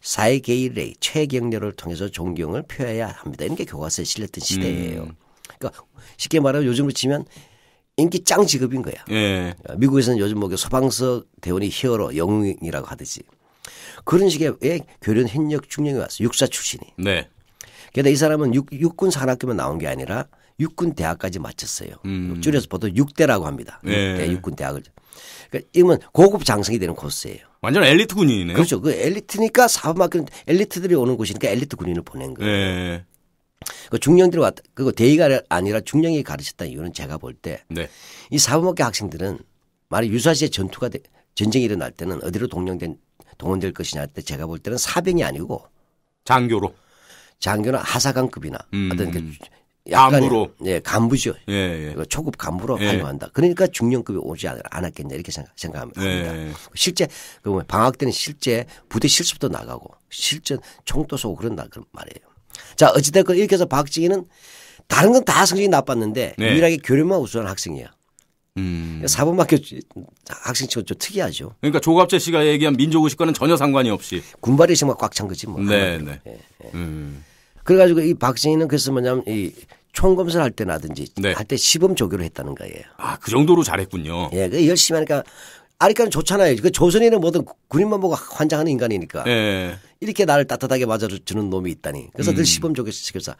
사회계이레 최경렬을 통해서 존경을 표해야 합니다. 이런 게 교과서에 실렸던 음. 시대예요. 음. 그러니까 쉽게 말하면 요즘으로 치면 인기 짱 직업인 거야. 예. 어, 미국에서는 요즘 뭐 소방서 대원이 히어로 영웅이라고 하듯이 그런 식의 교련 협력 중령이 왔어. 육사 출신이. 네. 게다가 이 사람은 육, 군 산학교만 나온 게 아니라 육군 대학까지 마쳤어요. 음. 줄여서 보통 육대라고 합니다. 예. 육대 육군 대학을. 그러니까 이건 고급 장성이 되는 코스예요. 완전 엘리트 군인이네요. 그렇죠. 그 엘리트니까 사범학교는 엘리트들이 오는 곳이니까 엘리트 군인을 보낸 거예요. 네. 그 중령들이 왔다. 그거 대의가 아니라 중령이 가르쳤다 이유는 제가 볼 때이 네. 사범학교 학생들은 만약 유사시에 전투가 되, 전쟁이 일어날 때는 어디로 동령된 동원될 것이냐 할 때 제가 볼 때는 사병이 아니고 장교로 장교는 하사관급이나 음. 어떤 그 음. 약간부로예 간부죠. 예, 예. 초급 간부로 예. 활용한다 그러니까 중령급이 오지 않았겠냐 이렇게 생각, 합니다 예, 예. 실제 그 방학 때는 실제 부대 실습도 나가고 실전 총도 쏘고 그런다 그런 말이에요. 자 어찌됐건 이렇게 해서 박지희는 다른 건 다 성적이 나빴는데 네. 유일하게 교련만 우수한 학생이야. 음. 그러니까 사범학교 학생치고 좀 특이하죠. 그러니까 조갑재 씨가 얘기한 민족의식과는 전혀 상관이 없이 군발의식만 꽉찬 거지 뭐. 네네. 네. 네. 예, 음. 그래가지고 이 박정희는 그래서 뭐냐면 이 총검사를 할 때나든지 네. 할때 시범 조교를 했다는 거예요. 아, 그 정도로 잘했군요. 예, 그 열심히 하니까 아리까는 좋잖아요. 그 조선인은 모든 군인만 보고 환장하는 인간이니까. 네. 이렇게 나를 따뜻하게 맞아주는 놈이 있다니. 그래서 음. 늘 시범 조교 시켜서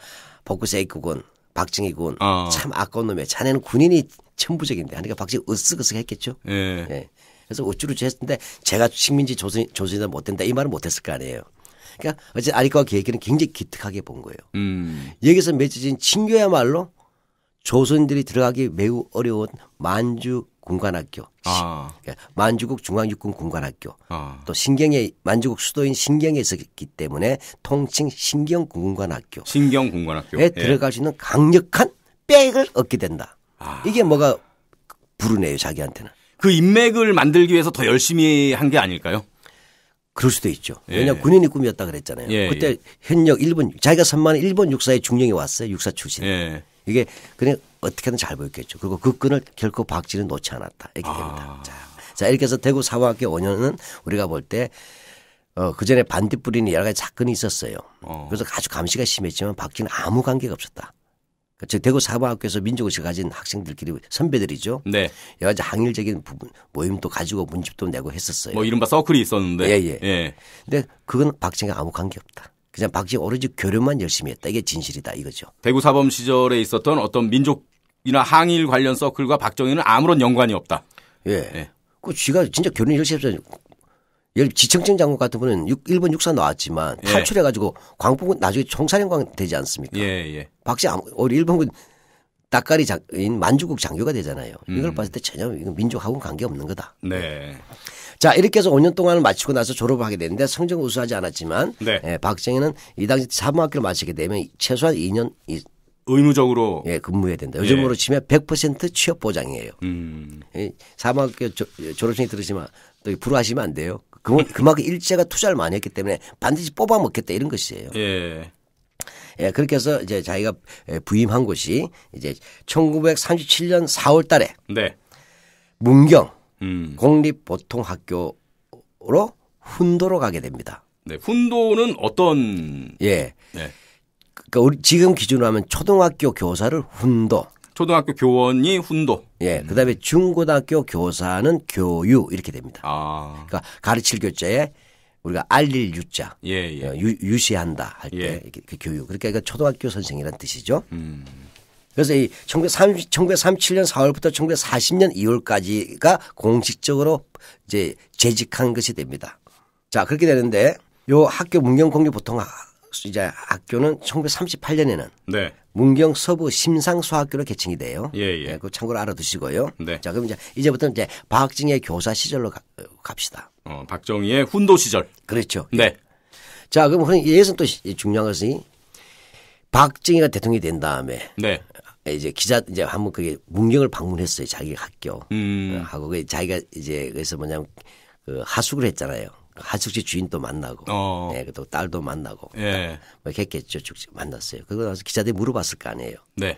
복구세입 국군, 박정희 군, 아. 참 아까운 놈이야. 자네는 군인이 천부적인데. 그니까 박정희 으쓱으쓱 했겠죠. 예. 네. 네. 그래서 어쭈루쭈 했는데 제가 식민지 조선, 조선인다 못된다 이 말은 못했을 거 아니에요. 그러니까 어쨌든 아리카와 계획기는 굉장히 기특하게 본 거예요. 음. 여기서 맺어진 친교야말로 조선들이 들어가기 매우 어려운 만주 군관학교, 아. 그러니까 만주국 중앙육군 군관학교, 아. 또신경의 만주국 수도인 신경에 있었기 때문에 통칭 신경 군관학교, 신경 군관학교에 예. 들어갈 수 있는 강력한 백을 얻게 된다. 아. 이게 뭐가 부르네요 자기한테는. 그 인맥을 만들기 위해서 더 열심히 한 게 아닐까요? 그럴 수도 있죠. 예. 왜냐 예. 군인이 꿈이었다 그랬잖아요. 예. 그때 예. 현역 일본 자기가 선만한 일본 육사의 중령이 왔어요. 육사 출신. 예. 이게 그냥 어떻게든 잘 보였겠죠. 그리고 그 끈을 결코 박지는 놓지 않았다. 이렇게 아. 됩니다. 아. 자. 자, 이렇게 해서 대구 사과학교 5년은 우리가 볼 때 어, 그 전에 반딧불이는 여러 가지 사건이 있었어요. 어. 그래서 아주 감시가 심했지만 박쥐는 아무 관계가 없었다. 즉 대구 사범학교에서 민족의식을 가진 학생들끼리 선배들이죠. 네. 여러 가지 항일적인 부분 모임도 가지고 문집도 내고 했었어요. 뭐 이른바 서클이 있었는데. 예예. 예. 예. 근데 그건 박정희가 아무 관계 없다. 그냥 박정희 오로지 교류만 열심히 했다. 이게 진실이다 이거죠. 대구 사범 시절에 있었던 어떤 민족이나 항일 관련 서클과 박정희는 아무런 연관이 없다. 예. 예. 그 쥐가 진짜 교류 열심히 했잖아요. 예를 지청청 장관 같은 분은 6, 1번 육사 나왔지만 예. 탈출해가지고 광복은 나중에 총사령관 되지 않습니까? 예, 예. 박씨 우리 일본군 닭가리 장인 만주국 장교가 되잖아요. 이걸 음. 봤을 때 전혀 민족하고는 관계 없는 거다. 네. 자 이렇게 해서 5년 동안을 마치고 나서 졸업을 하게 되는데 성적 우수하지 않았지만 네. 예, 박정희는 이 당시 사무학교를 마치게 되면 최소한 2년 이, 의무적으로 예 근무해야 된다. 요즘으로 예. 치면 100% 취업 보장이에요. 음. 사무학교 졸업생이 들으시면 또불허하시면안 돼요. 그, 그만큼 일제가 투자를 많이 했기 때문에 반드시 뽑아 먹겠다 이런 것이에요. 예. 예, 그렇게 해서 이제 자기가 예, 부임한 곳이 이제 1937년 4월 달에 네. 문경 음. 공립보통학교로 훈도로 가게 됩니다. 네, 훈도는 어떤 예. 네. 그러니까 우리 지금 기준으로 하면 초등학교 교사를 훈도 초등학교 교원이 훈도. 예. 음. 그다음에 중고등학교 교사는 교유 이렇게 됩니다. 아. 그러니까 가르칠 교자에 우리가 알릴 유자 예, 예. 어, 유, 시한다 할때 예. 그 교육 그러니까 초등학교 선생이란 뜻이죠. 음. 그래서 이 1930, 1937년 4월부터 1940년 2월까지가 공식적으로 이제 재직한 것이 됩니다. 자 그렇게 되는데 요 학교 문경공립 보통 이제 학교는 1938년에는 네. 문경 서부 심상수학교로 개칭이 돼요. 예, 예. 네, 그 참고로 알아두시고요. 네. 자, 그럼 이제 이제부터 이제 박정희의 교사 시절로 가, 어, 갑시다. 어, 박정희의 훈도 시절. 그렇죠. 네. 예. 자, 그럼 여기서 또 중요한 것이 박정희가 대통령이 된 다음에 네. 이제 기자 이제 한번 그게 문경을 방문했어요. 자기 학교 음. 어, 하고 그 자기가 이제 그래서 뭐냐면 그 하숙을 했잖아요. 하숙집 주인도 만나고, 어. 네, 또 딸도 만나고, 예. 뭐 했겠죠. 쭉 만났어요. 그거 나서 기자들이 물어봤을 거 아니에요. 네.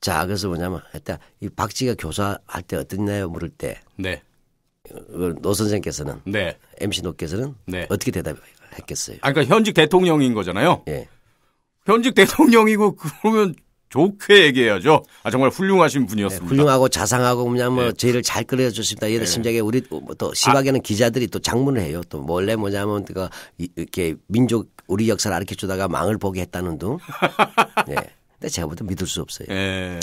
자, 그래서 뭐냐면, 일단 이 박쥐가 교사할 때 어땠나요? 물을 때. 네. 그 노 선생께서는 네. MC 노께서는 네. 어떻게 대답했겠어요? 아, 그러니까 현직 대통령인 거잖아요. 예. 현직 대통령이고 그러면 좋게 얘기해야죠. 아 정말 훌륭하신 네, 분이었습니다. 네, 훌륭하고 자상하고 그냥 뭐 네. 저희를 잘 끌어 줬습니다 예를 네. 심지어 우리 뭐 또 시각에는 아. 기자들이 또 장문을 해요. 또 원래 뭐냐면 그가 이렇게 민족 우리 역사를 가르쳐 주다가 망을 보게 했다는 둥. [laughs] 네. 근데 제가 보다 믿을 수 없어요. 네.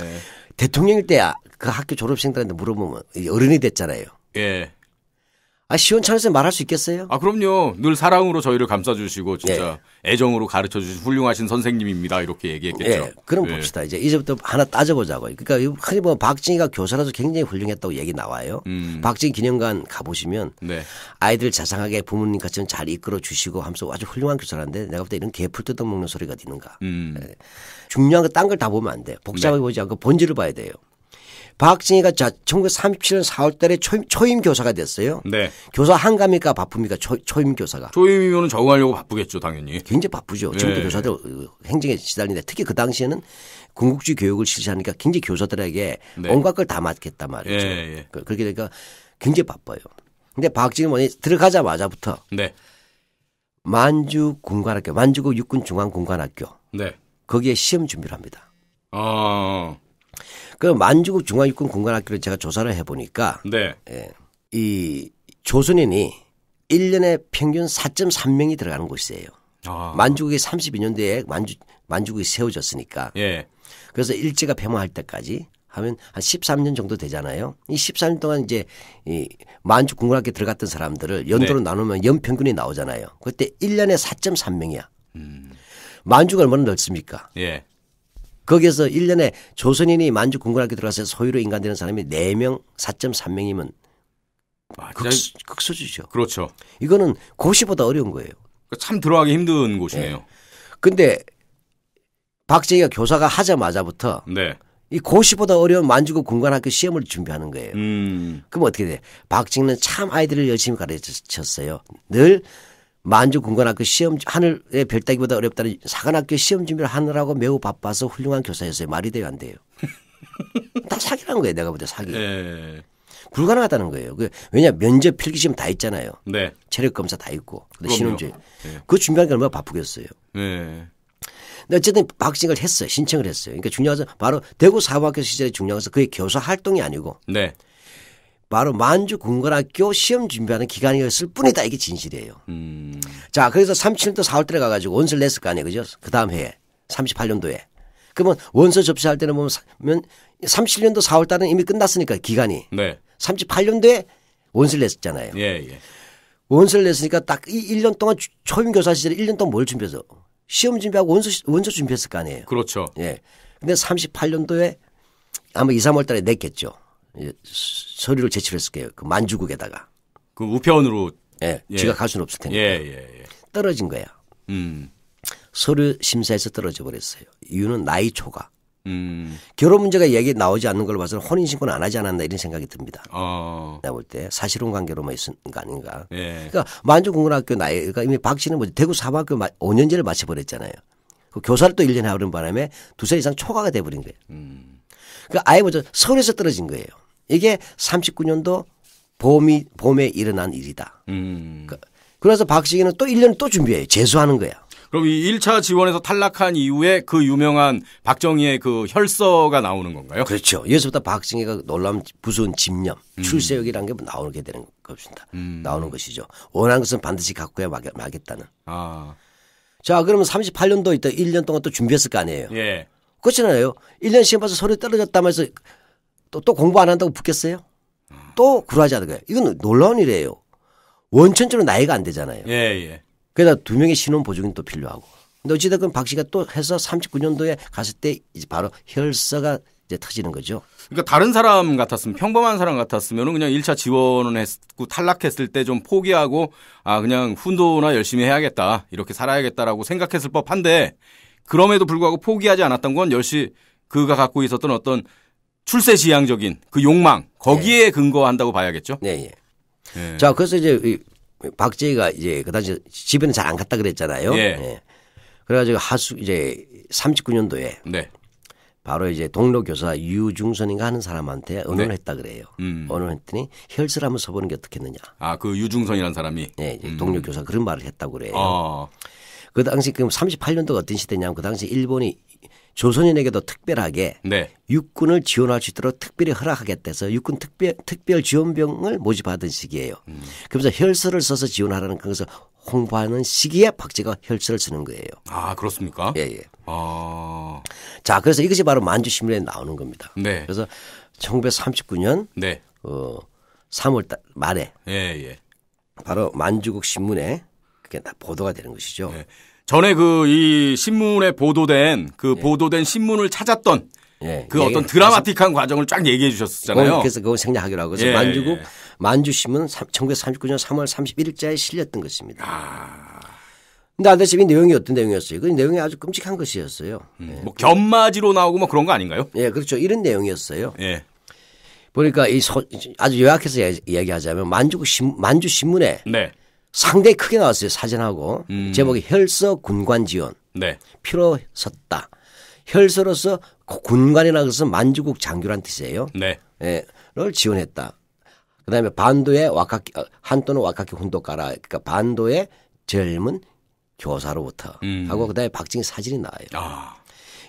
대통령일 때그 아, 학교 졸업생들한테 물어보면 어른이 됐잖아요. 예. 아시원찮으세요 말할 수 있겠어요? 아 그럼요. 늘 사랑으로 저희를 감싸주시고 진짜 예. 애정으로 가르쳐 주신 훌륭하신 선생님입니다. 이렇게 얘기했겠죠. 예. 그럼 예. 봅시다. 이제 이제부터 하나 따져보자고요. 그러니까 흔히 보면 뭐 박진희가 교사라서 굉장히 훌륭했다고 얘기 나와요. 음. 박진희 기념관 가보시면 네. 아이들 자상하게 부모님 같이 잘 이끌어 주시고 하면서 아주 훌륭한 교사라는데 내가 볼때 이런 개풀 뜯어먹는 소리가 있는가. 음. 예. 중요한 거딴걸 다 보면 안 돼요. 복잡하게 네. 보지 않고 본질을 봐야 돼요. 박학진이가 자, 1937년 4월달에 초임, 초임 교사가 됐어요. 네. 교사 한가입니까 바쁩니까 초, 초임 교사가? 초임이면 적응하려고 바쁘겠죠 당연히. 굉장히 바쁘죠. 네. 지금도 예. 교사들 행정에 시달리는데 특히 그 당시에는 군국주의 교육을 실시하니까 굉장히 교사들에게 네. 온갖 걸 다 맡겠단 말이죠. 예, 예. 그, 그렇게 되니까 굉장히 바빠요. 근데 박학진이 뭐니 들어가자마자부터 네. 만주 군관학교 만주구 육군 중앙 군관학교 네. 거기에 시험 준비를 합니다. 아. 어... 그 만주국 중앙육군 군관학교를 제가 조사를 해보니까 네. 예, 이 조선인이 1년에 평균 4.3명이 들어가는 곳이에요. 아. 만주국이 32년대에 만주, 만주국이 세워졌으니까. 예. 그래서 일제가 폐마할 때까지 하면 한 13년 정도 되잖아요. 이 13년 동안 이제 이 만주 국관학교 들어갔던 사람들을 연도로 네. 나누면 연평균이 나오잖아요. 그때 1년에 4.3명이야. 음. 만주가 얼마나 넓습니까? 예. 거기에서 1년에 조선인이 만주 군관학교 들어가서 소유로 인간되는 사람이 4명, 4.3명이면 아, 그냥 극수, 극수주죠. 그렇죠. 이거는 고시보다 어려운 거예요. 그 참 들어가기 힘든 예. 곳이네요. 네. 근데 박정희가 교사가 하자마자부터 네. 이 고시보다 어려운 만주고 군관학교 시험을 준비하는 거예요. 음. 그럼 어떻게 돼? 박정희는 참 아이들을 열심히 가르쳤어요. 늘 만주 군관학교 시험 하늘의 별 따기보다 어렵다는 사관학교 시험 준비를 하느라고 매우 바빠서 훌륭한 교사였어요. 말이 돼요 안 돼요? 다 사기라는 거예요. 내가 보다 사기. 예. 불가능하다는 거예요. 그 왜냐 면접 필기시험 다 있잖아요. 네. 체력 검사 다 있고 신혼주 예. 그 준비하는 게 얼마나 바쁘겠어요. 예. 어쨌든 박싱을 했어요. 신청을 했어요. 그러니까 중요한 것은 바로 대구 사법학교 시절에 중요한 것은 그게 교사 활동이 아니고 네. 바로 만주 공관학교 시험 준비하는 기간이었을 뿐이다 이게 진실이에요. 음. 자 그래서 37년도 4월달에 가가지고 원서를 냈을 거 아니에요, 그죠? 그 다음 해에 38년도에 그러면 원서 접수할 때는 보면 37년도 4월달은 이미 끝났으니까 기간이 네. 38년도에 원서를 냈었잖아요. 예, 예. 원서를 냈으니까 딱이 1년 동안 초임 교사 시절에 1년 동안 뭘 준비해서 시험 준비하고 원서 원서 준비했을 거 아니에요. 그렇죠. 예. 근데 38년도에 아마 2, 3월 달에 냈겠죠. 예, 서류를 제출했을 거예요. 그 만주국에다가. 그 우편으로. 예. 예. 지각할 수는 없을 테니까. 예, 예, 떨어진 거야. 음. 서류 심사에서 떨어져 버렸어요. 이유는 나이 초과. 음. 결혼 문제가 얘기 나오지 않는 걸 봐서는 혼인 신고는 안 하지 않았나 이런 생각이 듭니다. 어. 내가 볼 때 사실혼 관계로만 있은 거 아닌가. 예. 그러니까 만주공군학교 나이가 이미 박 씨는 뭐지 대구 사학교 5년제를 마쳐버렸잖아요. 그 교사를 또 1년 하는 바람에 두세 이상 초과가 돼버린 거예요. 음. 그 아예 보저 서울에서 떨어진 거예요. 이게 39년도 봄이 봄에 일어난 일이다. 음. 그, 그래서 박시기는 또 1년 또 준비해요. 재수하는 거야. 그럼 이 1차 지원에서 탈락한 이후에 그 유명한 박정희의 그 혈서가 나오는 건가요? 그렇죠. 여기서부터 박정희가 놀라운 무수한 집념, 음. 출세욕이라는 게 나오게 되는 것입니다. 음. 나오는 것이죠. 원하는 것은 반드시 갖고야 막겠다는 아. 자, 그러면 38년도 있다 1년 동안 또 준비했을 거 아니에요. 예. 그렇잖아요. 1년 시험 봐서 소리 떨어졌다면서 또, 또 공부 안 한다고 붙겠어요? 또 그러하자는 거예요. 이건 놀라운 일이에요. 원천적으로 나이가 안 되잖아요. 예, 예. 그러다 두 명의 신원 보증이 또 필요하고. 근데 어찌됐건 박 씨가 또 해서 39년도에 갔을 때 이제 바로 혈서가 이제 터지는 거죠. 그러니까 다른 사람 같았으면 평범한 사람 같았으면 그냥 1차 지원을 했고 탈락했을 때 좀 포기하고 아 그냥 훈도나 열심히 해야겠다 이렇게 살아야겠다라고 생각했을 법한데 그럼에도 불구하고 포기하지 않았던 건 역시 그가 갖고 있었던 어떤 출세 지향적인 그 욕망 거기에 네. 근거한다고 봐야겠죠. 네. 네. 자 그래서 이제 박재희가 이제 그 당시 집에는 잘 안 갔다 그랬잖아요. 예. 네. 그래가지고 하수 이제 39년도에 네. 바로 이제 동료 교사 유중선인가 하는 사람한테 언어를 네. 했다 그래요. 음. 언을를 했더니 혈세를 한번 써보는 게 어떻겠느냐. 아그 유중선이라는 사람이. 네, 음. 동료 교사 그런 말을 했다고 그래요. 어. 그 당시 그럼 38년도가 어떤 시대냐면 그 당시 일본이 조선인에게도 특별하게 네. 육군을 지원할 수 있도록 특별히 허락하겠다해서 육군 특별 특별 지원병을 모집하던 시기예요. 음. 그래서 혈서를 써서 지원하라는 그것을 홍보하는 시기에 박제가 혈서를 쓰는 거예요. 아 그렇습니까? 예예. 예. 아. 자 그래서 이것이 바로 만주 시민에 나오는 겁니다. 네. 그래서 1939년 네. 어 3월 말에 예, 예. 바로 만주국 신문에 그게 다 보도가 되는 것이죠. 예. 전에 그 이 신문에 보도된 그 예. 보도된 신문을 찾았던 예. 그 예. 어떤 드라마틱한 과정을 쫙 얘기해 주셨잖아요. 그래서 그거 생략하기로 하고 그래서 만주국 만주신문 1939년 3월 31일자에 실렸던 것입니다. 아. 근데 아다시피 내용이 어떤 내용이었어요? 그 내용이 아주 끔찍한 것이었어요. 음. 예. 뭐 견마지로 나오고 뭐 그런 거 아닌가요? 예, 그렇죠. 이런 내용이었어요. 예. 보니까 이 소, 아주 요약해서 이야기하자면 만주 신 만주 신문에 네. 상당히 크게 나왔어요 사진하고 음. 제목이 혈서 군관 지원 네. 피로 섰다 혈서로서 군관이라 그래서 만주국 장교란 뜻이에요. 네. 예, 를 지원했다. 그다음에 반도의 와카키 어, 한또는 와카키 훈도까라 그러니까 반도의 젊은 교사로부터 음. 하고 그다음에 박정희 사진이 나와요. 아.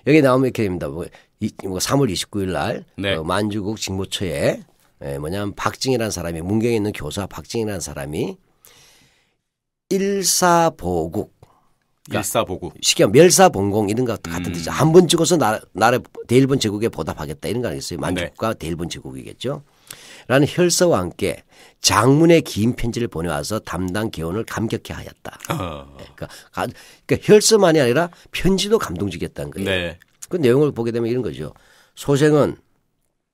여기 나오면 이렇게 됩니다. 뭐 3월 뭐 29일 날 네. 어, 만주국 직무처에 예, 뭐냐면 박정희라는 사람이 문경에 있는 교사 박정희라는 사람이 일사보국. 그러 그러니까 일사보국. 쉽게 멸사봉공 이런 거 같은 음. 뜻이죠. 한번 찍어서 나, 나라 대일본 제국에 보답하겠다 이런 거 아니겠어요. 네. 만족과 네. 대일본 제국이겠죠. 라는 혈서와 함께 장문의 긴 편지를 보내와서 담당 개원을 감격해 하였다. 어. 그러니까, 그러니까, 혈서만이 아니라 편지도 감동적겠다는 거예요. 네. 그 내용을 보게 되면 이런 거죠. 소생은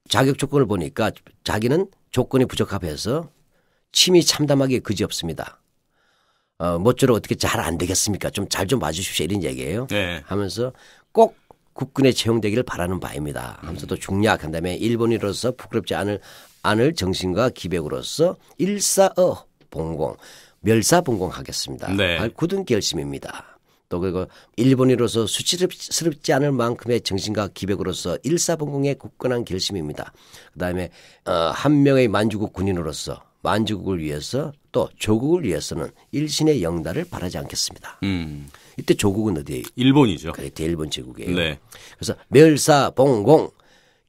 자격 조건을 보니까 자기는 조건이 부적합해서 침이 참담하게 그지없습니다. 어, 멋대로 어떻게 잘 안 되겠습니까? 좀 잘 좀 봐주십시오. 이런 얘기예요. 네. 하면서 꼭 국군에 채용되기를 바라는 바입니다. 하면서 또 중략한 다음에 일본으로서 부끄럽지 않을 않을 정신과 기백으로서 일사어 봉공 멸사봉공하겠습니다. 네. 굳은 결심입니다. 또 그리고 일본으로서 수치스럽지 않을 만큼의 정신과 기백으로서 일사봉공의 굳건한 결심입니다. 그다음에 어, 한 명의 만주국 군인으로서 만주국을 위해서 또 조국을 위해서는 일신의 영달을 바라지 않겠습니다. 음. 이때 조국은 어디에? 일본이죠. 그래, 대일본 제국이에요. 네. 그래서 멸사 봉공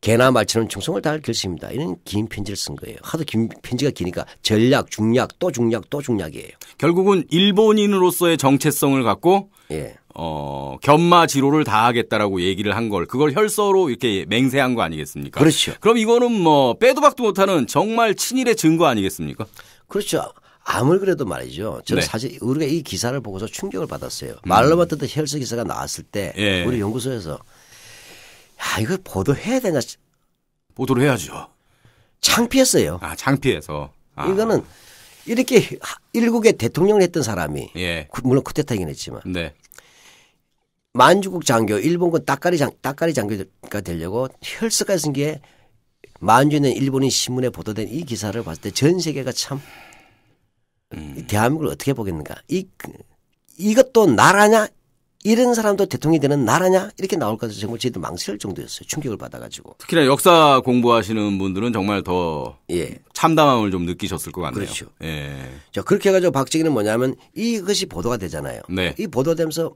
개나 말처럼 충성을 다할 결심입니다. 이런 긴 편지를 쓴 거예요. 하도 긴 편지가 기니까 전략, 중략, 또 중략, 또 중략이에요. 결국은 일본인으로서의 정체성을 갖고 예. 어, 견마 지로를 다하겠다라고 얘기를 한 걸 그걸 혈서로 이렇게 맹세한 거 아니겠습니까? 그렇죠. 그럼 이거는 뭐 빼도 박도 못하는 정말 친일의 증거 아니겠습니까? 그렇죠. 아무리 그래도 말이죠. 저는 네. 사실 우리가 이 기사를 보고서 충격을 받았어요. 음. 말로만 듣던 헬스 기사가 나왔을 때 예. 우리 연구소에서 야 이거 보도해야 되냐 보도를 해야죠. 창피했어요. 아 창피해서 아. 이거는 이렇게 일국의 대통령을 했던 사람이 예. 물론 쿠데타이긴 했지만 네. 만주국 장교 일본군 따까리 장 따까리 장교가 되려고 혈서까지 쓴게 만주에 있는 일본인 신문에 보도된 이 기사를 봤을 때 전 세계가 참 음. 대한민국을 어떻게 보겠는가? 이 이것도 나라냐? 이런 사람도 대통령이 되는 나라냐 이렇게 나올 것을 정말 저희도 망설일 정도였어요 충격을 받아가지고 특히나 역사 공부하시는 분들은 정말 더 예. 참담함을 좀 느끼셨을 것 같네요. 그렇죠. 예. 자 그렇게 해가지고 박정희는 뭐냐면 이것이 보도가 되잖아요. 네. 이 보도되면서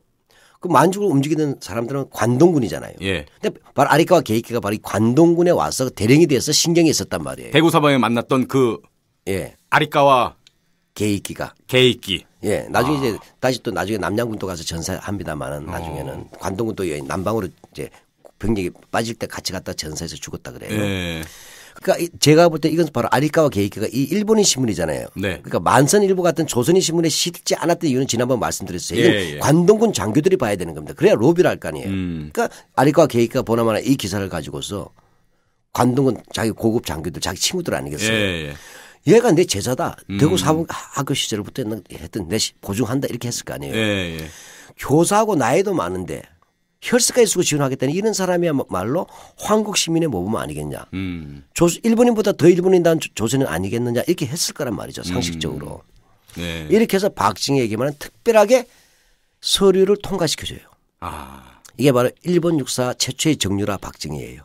그 만주를 움직이는 사람들은 관동군이잖아요. 예. 근데 바로 아리카와 게이키가 바로 이 관동군에 와서 대령이 되어서 신경이 있었단 말이에요. 대구 사방에 만났던 그 예. 아리카와 개익기가. 개익기. 예, 나중에 아. 이제 다시 또 나중에 남양군도 가서 전사합니다만은 나중에는 어. 관동군 도 남방으로 이제 병력이 빠질 때 같이 갔다 전사해서 죽었다 그래요. 예. 그러니까 제가 볼 때 이건 바로 아리까와 게이키가 이 일본인 신문이잖아요. 네. 그러니까 만선일보 같은 조선인 신문에 실지 않았던 이유는 지난번 말씀드렸어요. 이건 예, 예. 관동군 장교들이 봐야 되는 겁니다. 그래야 로비를 할 거 아니에요. 음. 그러니까 아리까와 게이키가 보나마나 이 기사를 가지고서 관동군 자기 고급 장교들 자기 친구들 아니겠어요. 예, 예. 얘가 내 제자다. 음. 대구 사학교 아, 그 시절부터 했던 내 보증한다 이렇게 했을 거 아니에요. 예, 예. 교사하고 나이도 많은데 혈세까지 쓰고 지원하겠다는 이런 사람이야말로 황국 시민의 모범 아니겠냐. 음. 조, 일본인보다 더 일본인다는 조선은 아니겠느냐 이렇게 했을 거란 말이죠. 상식적으로. 음. 네. 이렇게 해서 박정희에게만 특별하게 서류를 통과시켜줘요. 아. 이게 바로 일본 육사 최초의 정유라 박정이에요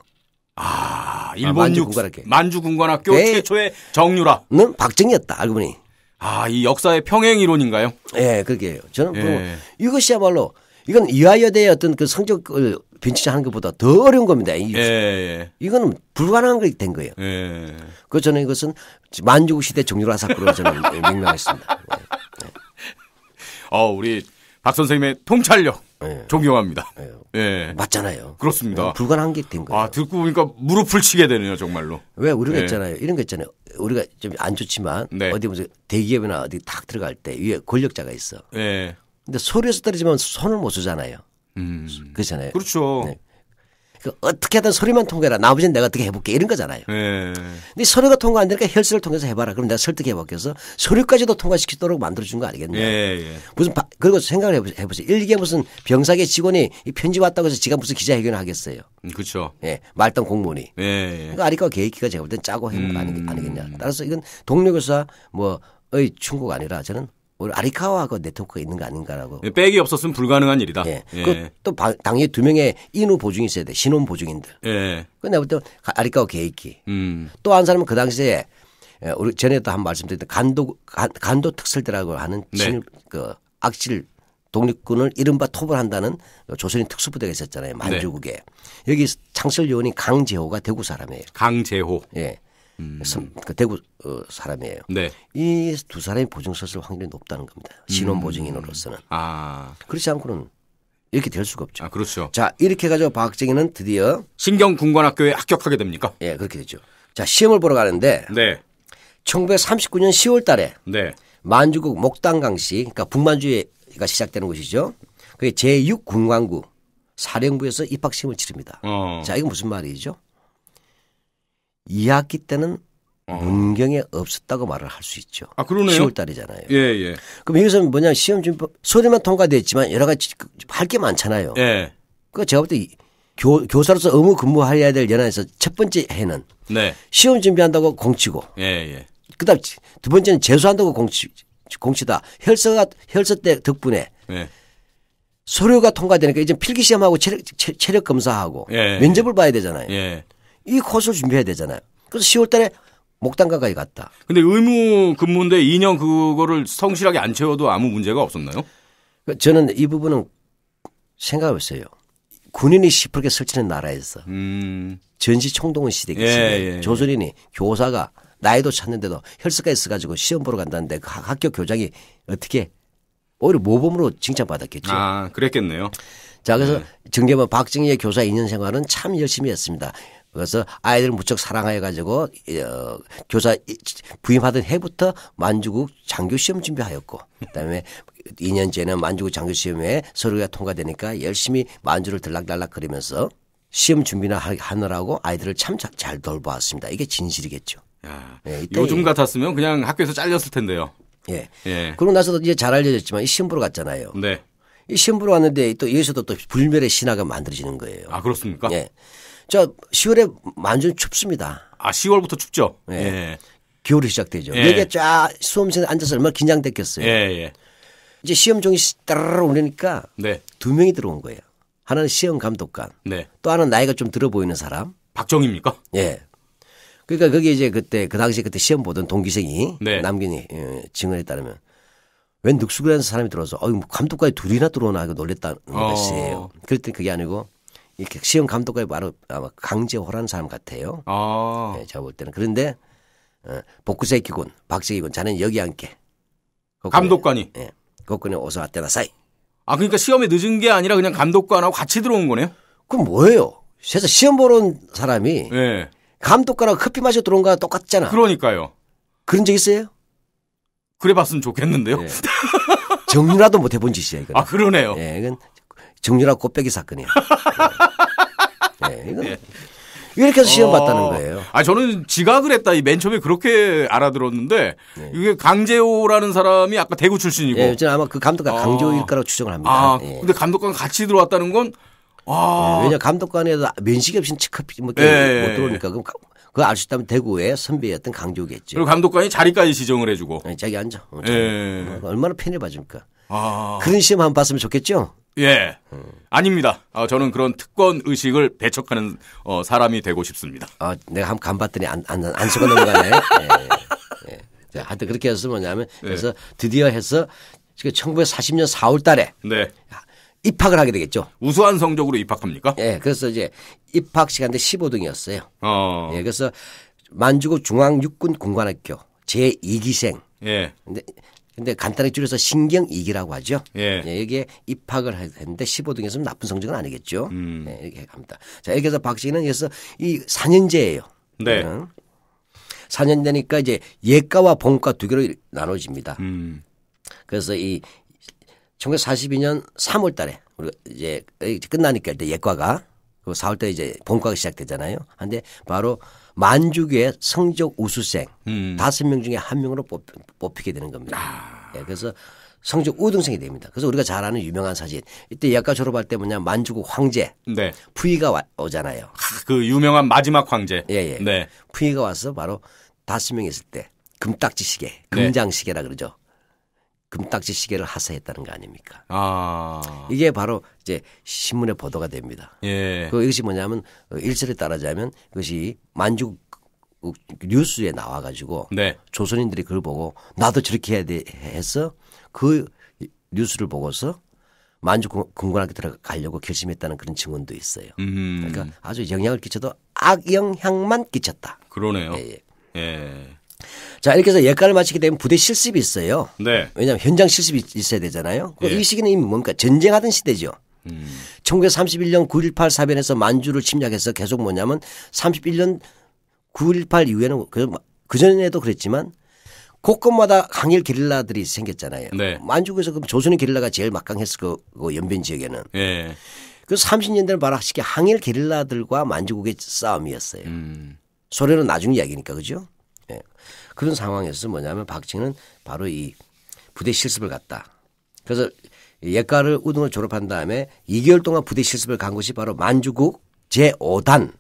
아, 아, 일본 아, 육군 만주 군관학교 네. 최초의 정유라는 박정희였다. 알고 보니. 아, 이 역사의 평행 이론인가요? 예, 네, 그게요. 저는 뭐, 예. 뭐 이것이야말로 이건 이화여대의 어떤 그 성적을 벤치하는 것보다 더 어려운 겁니다. 이 예, 예. 이거는 불가능한 게된 거예요. 예. 그 저는 이것은 만주국 시대 정유라 사건으로 저는 [laughs] 예, 명명했습니다. 네. 어, 우리 박 선생님의 통찰력 존경합니다. 예. 맞잖아요. 그렇습니다. 어, 불가능한 게 된 거예요. 아, 듣고 보니까 무릎을 치게 되네요, 정말로. 왜 우리가 예. 있잖아요. 이런 거 있잖아요. 우리가 좀 안 좋지만 네. 어디 무슨 대기업이나 어디 탁 들어갈 때 위에 권력자가 있어. 예. 근데 소리에서 떨어지면 손을 못 쓰잖아요. 음. 그렇잖아요. 그렇죠. 네. 그 어떻게든 소리만 통과해라. 나머지는 내가 어떻게 해볼게. 이런 거잖아요. 네. 근데 서류가 통과 안 되니까 혈세를 통해서 해봐라. 그럼 내가 설득해볼게 해서 서류까지도 통과시키도록 만들어준 거 아니겠냐. 네, 예, 네. 예. 무슨 바, 그리고 생각을 해보세요. 일개 무슨 병사계 직원이 이 편지 왔다고 해서 지가 무슨 기자회견을 하겠어요. 그렇죠. 예. 말단 공무원이. 예. 예. 그러니까 아리과 계획기가 제가 볼땐 짜고 해는거 아니, 음. 아니겠냐. 따라서 이건 동료교사 뭐, 의 충고가 아니라 저는 우리 아리카와가 네트워크가 있는 거 아닌가라고. 예, 백이 없었으면 불가능한 일이다. 예. 예. 그 또 당연히 두 명의 인후 보증이 있어야 돼. 신혼 보증인들. 예. 근데 그때 아리카와 계획기. 음. 또 한 사람은 그 당시에 예, 우리 전에도 한 말씀드렸던 간도 간, 도 특설대라고 하는 네. 친일 그 악질 독립군을 이른바 토벌 한다는 그 조선인 특수부대가 있었잖아요. 네. 만주국에. 네. 여기 창설 요원이 강재호가 대구 사람이에요. 강재호. 예. 음. 그 대구 어, 사람이에요. 네. 이두 사람이 보증섰을 확률이 높다는 겁니다. 신원 음. 보증인으로서는. 아. 그렇지 않고는 이렇게 될 수가 없죠. 아, 그렇죠. 자, 이렇게 해가지고 박정희는 드디어 신경군관학교에 합격하게 됩니까? 예, 그렇게 되죠. 자, 시험을 보러 가는데 네. 1939년 10월 달에 네. 만주국 목당강시, 그러니까 북만주가 시작되는 곳이죠. 그게 제6군관구 사령부에서 입학시험을 치릅니다. 어. 자, 이거 무슨 말이죠? 2학기 때는 어. 문경에 없었다고 말을 할 수 있죠. 아, 그러네요. 10월 달이잖아요. 예, 예. 그럼 여기서 뭐냐 시험 준비 소리만 통과됐지만 여러 가지 그 할게 많잖아요. 예. 그 제가 볼때 교, 교사로서 의무 근무해야 될 연안에서 첫 번째 해는 네. 시험 준비한다고 공치고 예, 예. 그다음 두 번째는 재수한다고 공치 공치다. 혈서가 혈서 때 덕분에 예. 소료가 통과되니까 이제 필기 시험하고 체력, 체력 검사하고 예, 예, 면접을 봐야 되잖아요. 예. 이 컷을 준비해야 되잖아요. 그래서 10월 달에 목당 가까이 갔다. 근데 의무 근무인데 2년 그거를 성실하게 안 채워도 아무 문제가 없었나요? 그 저는 이 부분은 생각했어요. 군인이 시프게 설치는 나라에서 음. 전시 총동원 시대기 예, 시 예, 예, 조선인이 교사가 나이도 찾는데도 혈서까지 써가지고 시험 보러 간다는데 그 학교 교장이 어떻게 오히려 모범으로 칭찬받았겠죠. 아, 그랬겠네요. 자, 그래서 네. 예. 정재범 박정희의 교사 2년 생활은 참 열심히 했습니다. 그래서 아이들 을 무척 사랑해가지고 어, 교사 부임하던 해부터 만주국 장교 시험 준비하였고 그다음에 2년 전에 만주국 장교 시험에 서류가 통과되니까 열심히 만주를 들락달락 거리면서 시험 준비나 하느라고 아이들을 참 잘 돌보았습니다. 이게 진실이겠죠. 야, 네, 요즘 같았으면 그냥 학교에서 잘렸을 텐데요. 예. 예. 그러고 나서도 이제 잘 알려졌지만 이 시험 보러 갔잖아요. 네. 이 시험 보러 왔는데 또 여기서도 또 불멸의 신화가 만들어지는 거예요. 아 그렇습니까? 예. 저 10월에 완전 춥습니다. 아 10월부터 춥죠. 예. 예. 겨울이 시작되죠. 예. 여기쫙수험생 앉아서 얼마나 긴장됐겠어요. 예. 예. 이제 시험 종이 따르르 오니까 네. 두 명이 들어온 거예요. 하나는 시험 감독관, 네. 또 하나는 나이가 좀 들어 보이는 사람. 박정입니까? 희 예. 그러니까 그게 이제 그때 그 당시 그때 시험 보던 동기생이 네. 남긴 예, 증언에 따르면 웬 늑수그라는 사람이 들어와서 어이감독관이 뭐 둘이나 들어오나 하고 놀랬다는 어. 것이에요. 그랬더니 그게 아니고 이렇게 시험 감독과의 바로 아마 강제호라는 사람 같아요. 아. 네, 제가 볼 때는 그런데 어, 복구세기군 박세기군 자는 여기 앉게. 감독관이. 예. 거꾸에 어서 왔대나사이. 아 그러니까 시험에 늦은 게 아니라 그냥 감독관하고 같이 들어온 거네요. 그럼 뭐예요? 그래 시험 보러 온 사람이 네. 감독관하고 커피 마셔 들어온 거랑 똑같잖아. 그러니까요. 그런 적 있어요? 그래 봤으면 좋겠는데요. 네. 예. 정리라도 못 해본 짓이야, 이거. 아, 그러네요. 예, 네, 이건 정유라 꽃배기 사건이야요 [laughs] 이건 네. 이렇게 해서 시험 어... 봤다는 거예요. 아 저는 지각을 했다 맨 처음에 그렇게 알아들었는데 네. 이게 강재호라는 사람이 아까 대구 출신이고 예, 네, 저는 아마 그 감독과 아... 강재호일 거라고 추정을 합니다. 아, 예. 근데 감독관 같이 들어왔다는 건 아... 예, 왜냐 감독관에도 면식이 없이 체크피뭐 예, 못 들어오니까 그럼 그거 알수 있다면 대구의 선배였던 강조호겠죠 그리고 감독관이 자리까지 지정을 해주고 아 자기 앉아. 예. 어, 자 얼마나 팬해 봐줍니까. 그. 아... 그런 시험 한번 봤으면 좋겠죠. 예. 음. 아닙니다. 아, 저는 그런 특권 의식을 배척하는 어, 사람이 되고 싶습니다. 아, 내가 한번 간 봤더니 안, 안, 안 쓰고 넘어가네. 예, 예. 자, 하여튼 그렇게 해서 뭐냐면 네. 그래서 드디어 해서 지금 1940년 4월 달에 네. 입학을 하게 되겠죠. 우수한 성적으로 입학합니까? 예. 그래서 이제 입학 시간대 15등이었어요. 어. 예. 그래서 만주고 중앙 육군 공관학교 제2기생. 예. 근데 근데 간단히 줄여서 신경이기라고 하죠. 예. 예, 여기에 입학을 했는데 15등에서는 나쁜 성적은 아니겠죠. 음. 예, 이렇게 합니다. 자, 여기서 박씨는 그래서 이 4년제예요. 네. 4년 예. 제니까 이제 예과와 본과 두 개로 나눠집니다. 음. 그래서 이 1942년 3월 달에 우리가 이제 끝나니까 이 예과가 4월 달에 이제 본과가 시작되잖아요. 근데 바로 만주교의 성적 우수생 음. 다섯 음. 명 중에 한 명으로 뽑, 히게 되는 겁니다. 아. 예, 그래서 성적 우등생이 됩니다. 그래서 우리가 잘 아는 유명한 사진. 이때 약과 졸업할 때 뭐냐 만주국 황제 네. 푸이가 와, 오잖아요. 아, 그 유명한 마지막 황제. 예, 예. 네. 푸이가 와서 바로 다섯 명 있을 때 금딱지 시계, 네. 금장 시계라 그러죠. 금딱지 시계를 하사했다는 거 아닙니까? 아. 이게 바로 이제 신문의 보도가 됩니다. 예. 그것이 뭐냐면 어, 일설에 따르자면 그것이 만주 그 뉴스에 나와가지고 네. 조선인들이 그걸 보고 나도 저렇게 해야 돼 해서 그 뉴스를 보고서 만주 군관학교 들어가려고 결심했다는 그런 증언도 있어요. 음. 그러니까 아주 영향을 끼쳐도 악영향만 끼쳤다. 그러네요. 예. 예. 예. 자, 이렇게 해서 예가를 마치게 되면 부대 실습이 있어요. 네. 왜냐하면 현장 실습이 있어야 되잖아요. 그 예. 이 시기는 뭔가 전쟁하던 시대죠. 음. 1931년 9.18 사변에서 만주를 침략해서 계속 뭐냐면 31년 9.18 이후에는 그전에도 그 그랬지만 곳곳마다 항일 게릴라들이 생겼잖아요. 네. 만주에서 국 그럼 조선의 게릴라가 제일 막강했을 거고 연변 지역에는. 예. 그 30년대를 말하시게 항일 게릴라들과 만주국의 싸움이었어요. 음. 소련은 나중 이야기니까 그죠? 그런 상황에서 뭐냐면 박정희는 바로 이 부대 실습을 갔다. 그래서 예과를 우등을 졸업한 다음에 2개월 동안 부대 실습을 간 곳이 바로 만주국 제5단.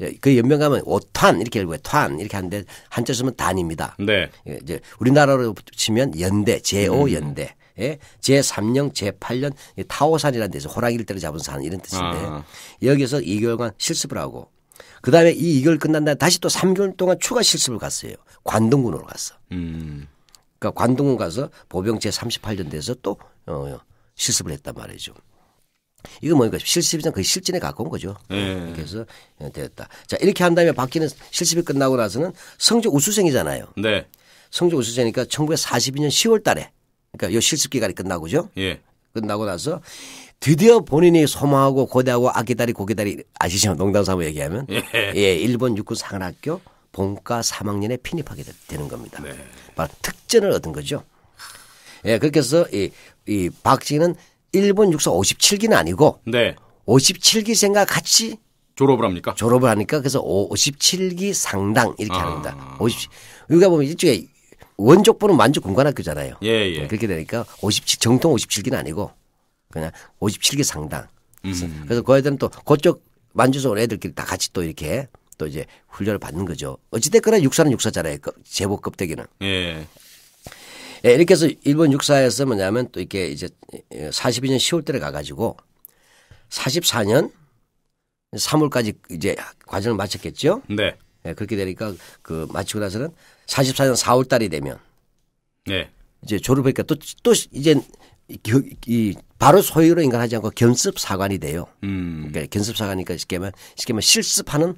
예, 그 연명 가면 오탄 이렇게 읽어탄 이렇게 하는데 한자 쓰면 단입니다. 네. 예, 이제 우리나라로 치면 연대 제5 음. 연대. 예? 제3령, 제8년 타오산이라는 데서 호랑이를 때려잡은 산 이런 뜻인데 아. 여기서 2개월간 실습을 하고 그다음에 이 2개월 끝난 다음에 다시 또 3개월 동안 추가 실습을 갔어요. 관동군으로 갔어. 음. 그러니까 관동군 가서 보병 제 38년 돼서 또 어, 어, 실습을 했단 말이죠. 이거 뭐니까 실습이란 거의 실전에 가까운 거죠. 네. 예. 그래서 어, 되었다. 자 이렇게 한 다음에 바뀌는 실습이 끝나고 나서는 성적 우수생이잖아요. 네. 성적 우수생이니까 1942년 10월달에 그러니까 요 실습 기간이 끝나고죠. 예. 끝나고 나서 드디어 본인이 소망하고 고대하고 아기다리 고기다리 아시죠? 농담 삼아 얘기하면 예. 예 일본 육군 상한학교 본과 3학년에 편입하게 되는 겁니다. 네. 특전을 얻은 거죠. 예, 그렇게 해서 이, 이 박지는 일본 육사 57기는 아니고 네. 57기생과 같이 졸업을 합니까? 졸업을 하니까 그래서 57기 상당 이렇게 아. 합니다. 50, 우리가 보면 일종의 원족부는 만주 공관학교잖아요. 예, 예, 예. 그렇게 되니까 57 정통 57기는 아니고 그냥 57기 상당. 그래서, 음. 그래서 그 애들은 또 그쪽 만주소원 애들끼리 다 같이 또 이렇게 또 이제 훈련을 받는 거죠. 어찌됐거나 육사는 육사잖아요. 그 제보 껍데기는. 예. 예, 이렇게 해서 일본 육사에서 뭐냐면 또 이렇게 이제 42년 1 0월때에 가가지고 44년 3월까지 이제 과정을 마쳤겠죠. 네. 예, 그렇게 되니까 그 마치고 나서는 44년 4월달이 되면 네. 이제 졸업하니까 또또 이제 이 바로 소유로 인간하지 않고 견습 사관이 돼요. 음. 그러니까 견습 사관이니까 쉽게 말하면 실습하는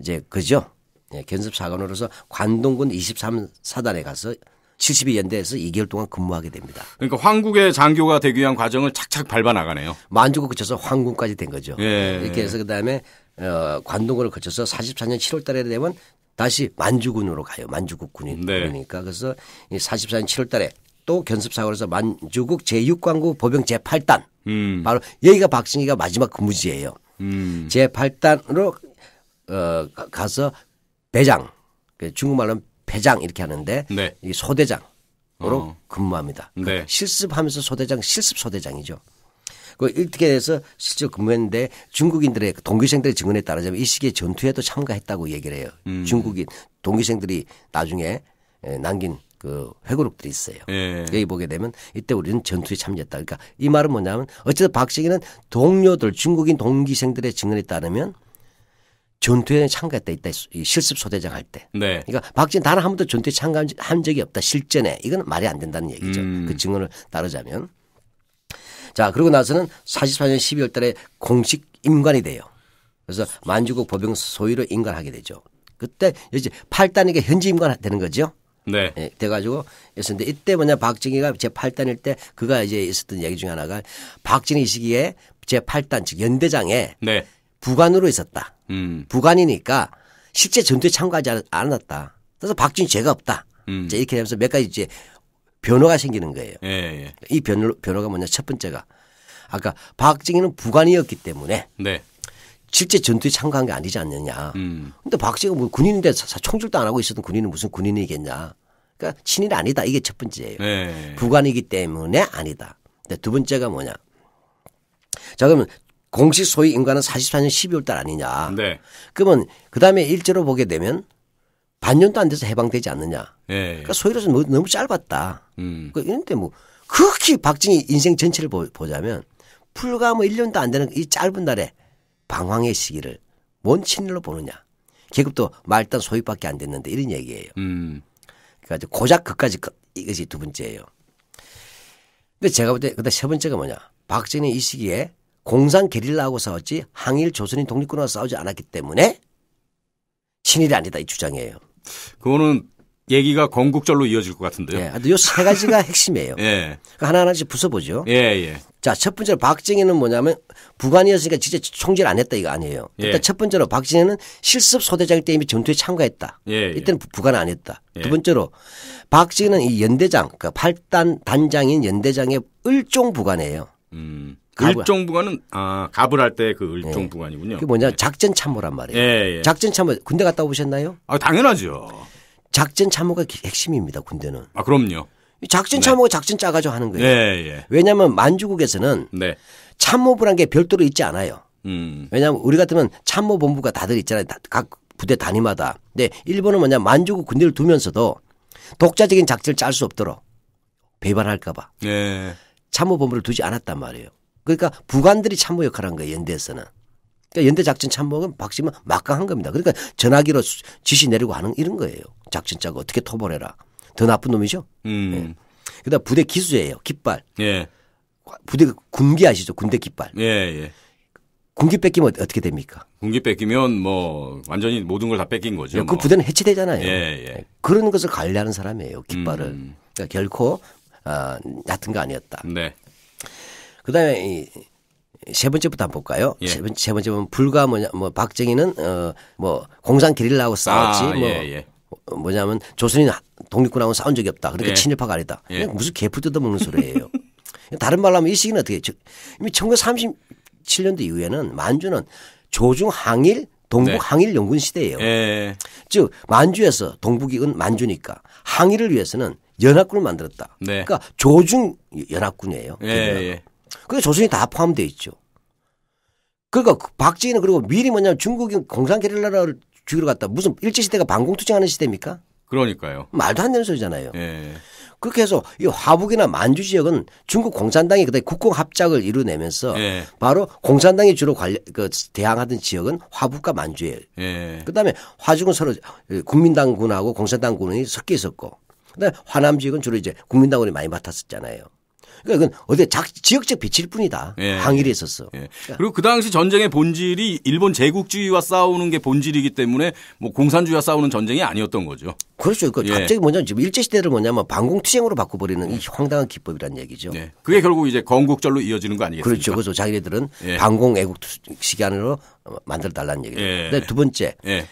이제 그죠. 예, 견습사관으로서 관동군 23사단에 가서 72연대에서 2개월 동안 근무하게 됩니다. 그러니까 황국의 장교가 되기 위한 과정을 착착 밟아 나가네요. 만주고 거쳐서 황군까지 된 거죠. 예. 이렇게 해서 그다음에 어, 관동군을 거쳐서 44년 7월 달에 되면 다시 만주군으로 가요. 만주국 네. 군이 그러니까 그래서 이 44년 7월 달에 또견습사관으로서 만주국 제6광구 보병 제8단 음. 바로 여기가 박승희가 마지막 근무지예요. 음. 제8단으로 어, 가서 배장 그 중국말로 는 배장 이렇게 하는데 네. 이 소대장으로 어. 근무합니다. 그 네. 실습하면서 소대장 실습 소대장이죠. 그 이렇게 해서 실제 근무했는데 중국인들의 그 동기생들의 증언에 따르자면 이 시기에 전투에도 참가했다고 얘기를 해요. 음. 중국인 동기생들이 나중에 예, 남긴 그 회고록들이 있어요. 예. 여기 보게 되면 이때 우리는 전투에 참여했다. 그러니까 이 말은 뭐냐면 어쨌든 박정희는 동료들 중국인 동기생들의 증언에 따르면 전투에 참가했다 있다 실습 소대장 할 때. 네. 그러니까 박진 나는 한 번도 전투에 참가한 적이 없다 실전에 이건 말이 안 된다는 얘기죠. 음. 그 증언을 따르자면. 자그리고 나서는 44년 12월달에 공식 임관이 돼요. 그래서 만주국 보병 소위로 임관하게 되죠. 그때 이제 8단에게 현지 임관되는 거죠. 네. 예, 돼가지고 있었는데 이때 뭐냐 박정희가 제 8단일 때 그가 이제 있었던 얘기 중에 하나가 박진희 시기에 제 8단 즉 연대장에 네. 부관으로 있었다. 음. 부관이니까 실제 전투에 참가하지 않았다. 그래서 박준이 죄가 없다. 음. 이 이렇게 되면서 몇 가지 이제 변호가 생기는 거예요. 예, 예. 이 변호, 변호가 뭐냐 첫 번째가 아까 박정희는 부관이었기 때문에 네. 실제 전투에 참가한 게 아니지 않느냐. 음. 근데 박정희가 뭐 군인인데 총질도 안 하고 있었던 군인은 무슨 군인이겠냐. 그러니까 친일이 아니다. 이게 첫 번째예요. 예, 부관이기 때문에 아니다. 근데 두 번째가 뭐냐. 자 그러면 공식 소위 인가는 44년 12월 달 아니냐. 네. 그러면 그 다음에 일제로 보게 되면 반년도 안 돼서 해방되지 않느냐. 네. 그러니까 소위로서 뭐 너무 짧았다. 음. 그런데 뭐 극히 박정희 인생 전체를 보자면 불과 뭐 1년도 안 되는 이 짧은 날에 방황의 시기를 뭔 친일로 보느냐. 계급도 말단 소위밖에 안 됐는데 이런 얘기예요. 음. 그러니까 고작 그까지 그, 이것이 두 번째예요. 근데 제가 볼 때 그다음 세 번째가 뭐냐. 박정희 이 시기에 공산 게릴라하고 싸웠지 항일 조선인 독립군하고 싸우지 않았기 때문에 친일이 아니다 이 주장이에요. 그거는 얘기가 건국절로 이어질 것 같은데요. 예. 네, 요세 가지가 [laughs] 핵심이에요. 예. 그러니까 하나하나씩 부숴보죠. 예, 예. 자, 첫 번째로 박정희는 뭐냐면 부관이었으니까 진짜 총질 안 했다 이거 아니에요. 일단 예. 첫 번째로 박정희는 실습 소대장 때 이미 전투에 참가했다. 예, 예, 이때는 부관 안 했다. 두 예. 번째로 박정희는 이 연대장, 그까 8단 단장인 연대장의 을종 부관이에요. 음. 을종부관은 아 갑을 할 때그 예. 을종부관이군요. 그게 뭐냐 예. 작전 참모란 말이에요. 예, 예. 작전 참모 군대 갔다 오셨나요? 아 당연하죠. 작전 참모가 핵심입니다 군대는. 아 그럼요. 작전 참모가 네. 작전 짜가지 하는 거예요. 예, 예. 왜냐하면 만주국에서는 네. 참모부란 게 별도로 있지 않아요. 음. 왜냐하면 우리 같으면 참모본부가 다들 있잖아요. 각 부대 단위마다. 근데 일본은 뭐냐 만주국 군대를 두면서도 독자적인 작전을 짤 수 없도록 배반할까봐 참모본부를 두지 않았단 말이에요. 그러니까 부관들이 참모 역할을 한 거예요. 연대에서는. 그러니까 연대 작전 참모는 박씨만 막강한 겁니다. 그러니까 전화기로 지시 내리고 하는 이런 거예요. 작전 짜고 어떻게 토벌해라. 더 나쁜 놈이죠. 음. 예. 그다음 부대 기수예요. 깃발. 예. 부대 군기 아시죠? 군대 깃발. 예, 예. 군기 뺏기면 어떻게 됩니까? 군기 뺏기면 뭐 완전히 모든 걸 다 뺏긴 거죠. 예, 그 뭐. 부대는 해체되잖아요. 예, 예. 그런 것을 관리하는 사람이에요. 깃발을. 음. 그러니까 결코 어, 얕은 거 아니었다. 네. 그다음에 이세 번째부터 한번 볼까요? 예. 세, 번째, 세 번째 보면 불과 뭐냐 뭐 박정희는 어뭐 공산 게릴라하고 싸웠지 아, 뭐 예, 예. 어, 뭐냐면 조선인 독립군하고 싸운 적이 없다. 그렇게 러 예. 친일파가 아니다. 예. 무슨 개풀 뜯어먹는 소리예요. [laughs] 다른 말로 하면 이 시기는 어떻게 저, 이미 1937년도 이후에는 만주는 조중 항일 동북 네. 항일 영군 시대예요. 예. 즉 만주에서 동북이은 만주니까 항일을 위해서는 연합군을 만들었다. 네. 그러니까 조중 연합군이에요. 예. 예. 그게 조선이 다 포함되어 있죠. 그러니까 그 박정희는 그리고 미리 뭐냐면 중국인 공산 게릴라를 죽이러 갔다. 무슨 일제시대가 반공투쟁하는 시대입니까? 그러니까요. 말도 안 되는 소리잖아요. 예. 그렇게 해서 이 화북이나 만주 지역은 중국 공산당이 그다음에 국공 합작을 이루내면서 예. 바로 공산당이 주로 관리, 그 대항하던 지역은 화북과 만주예요. 예. 그다음에 화중은 서로 국민당군하고 공산당군이 섞여 있었고 그다음에 화남 지역은 주로 이제 국민당군이 많이 맡았었잖아요. 그러니까 그건 어디 작, 지역적 빛일 뿐이다. 예. 항일에 있었어. 예. 그러니까. 그리고 그 당시 전쟁의 본질이 일본 제국주의와 싸우는 게 본질이기 때문에 뭐 공산주의와 싸우는 전쟁이 아니었던 거죠. 그렇죠. 그러니까 예. 갑자기 뭐냐면 지금 일제 시대를 뭐냐면 반공투쟁으로 뭐 바꿔버리는 이 황당한 기법이란 얘기죠. 예. 그게 결국 이제 건국절로 이어지는 거 아니겠습니까? 그렇죠. 그래서 자기네들은 반공 예. 애국 시간으로 만들어 달라는 얘기 예. 요데두 네, 번째. 예.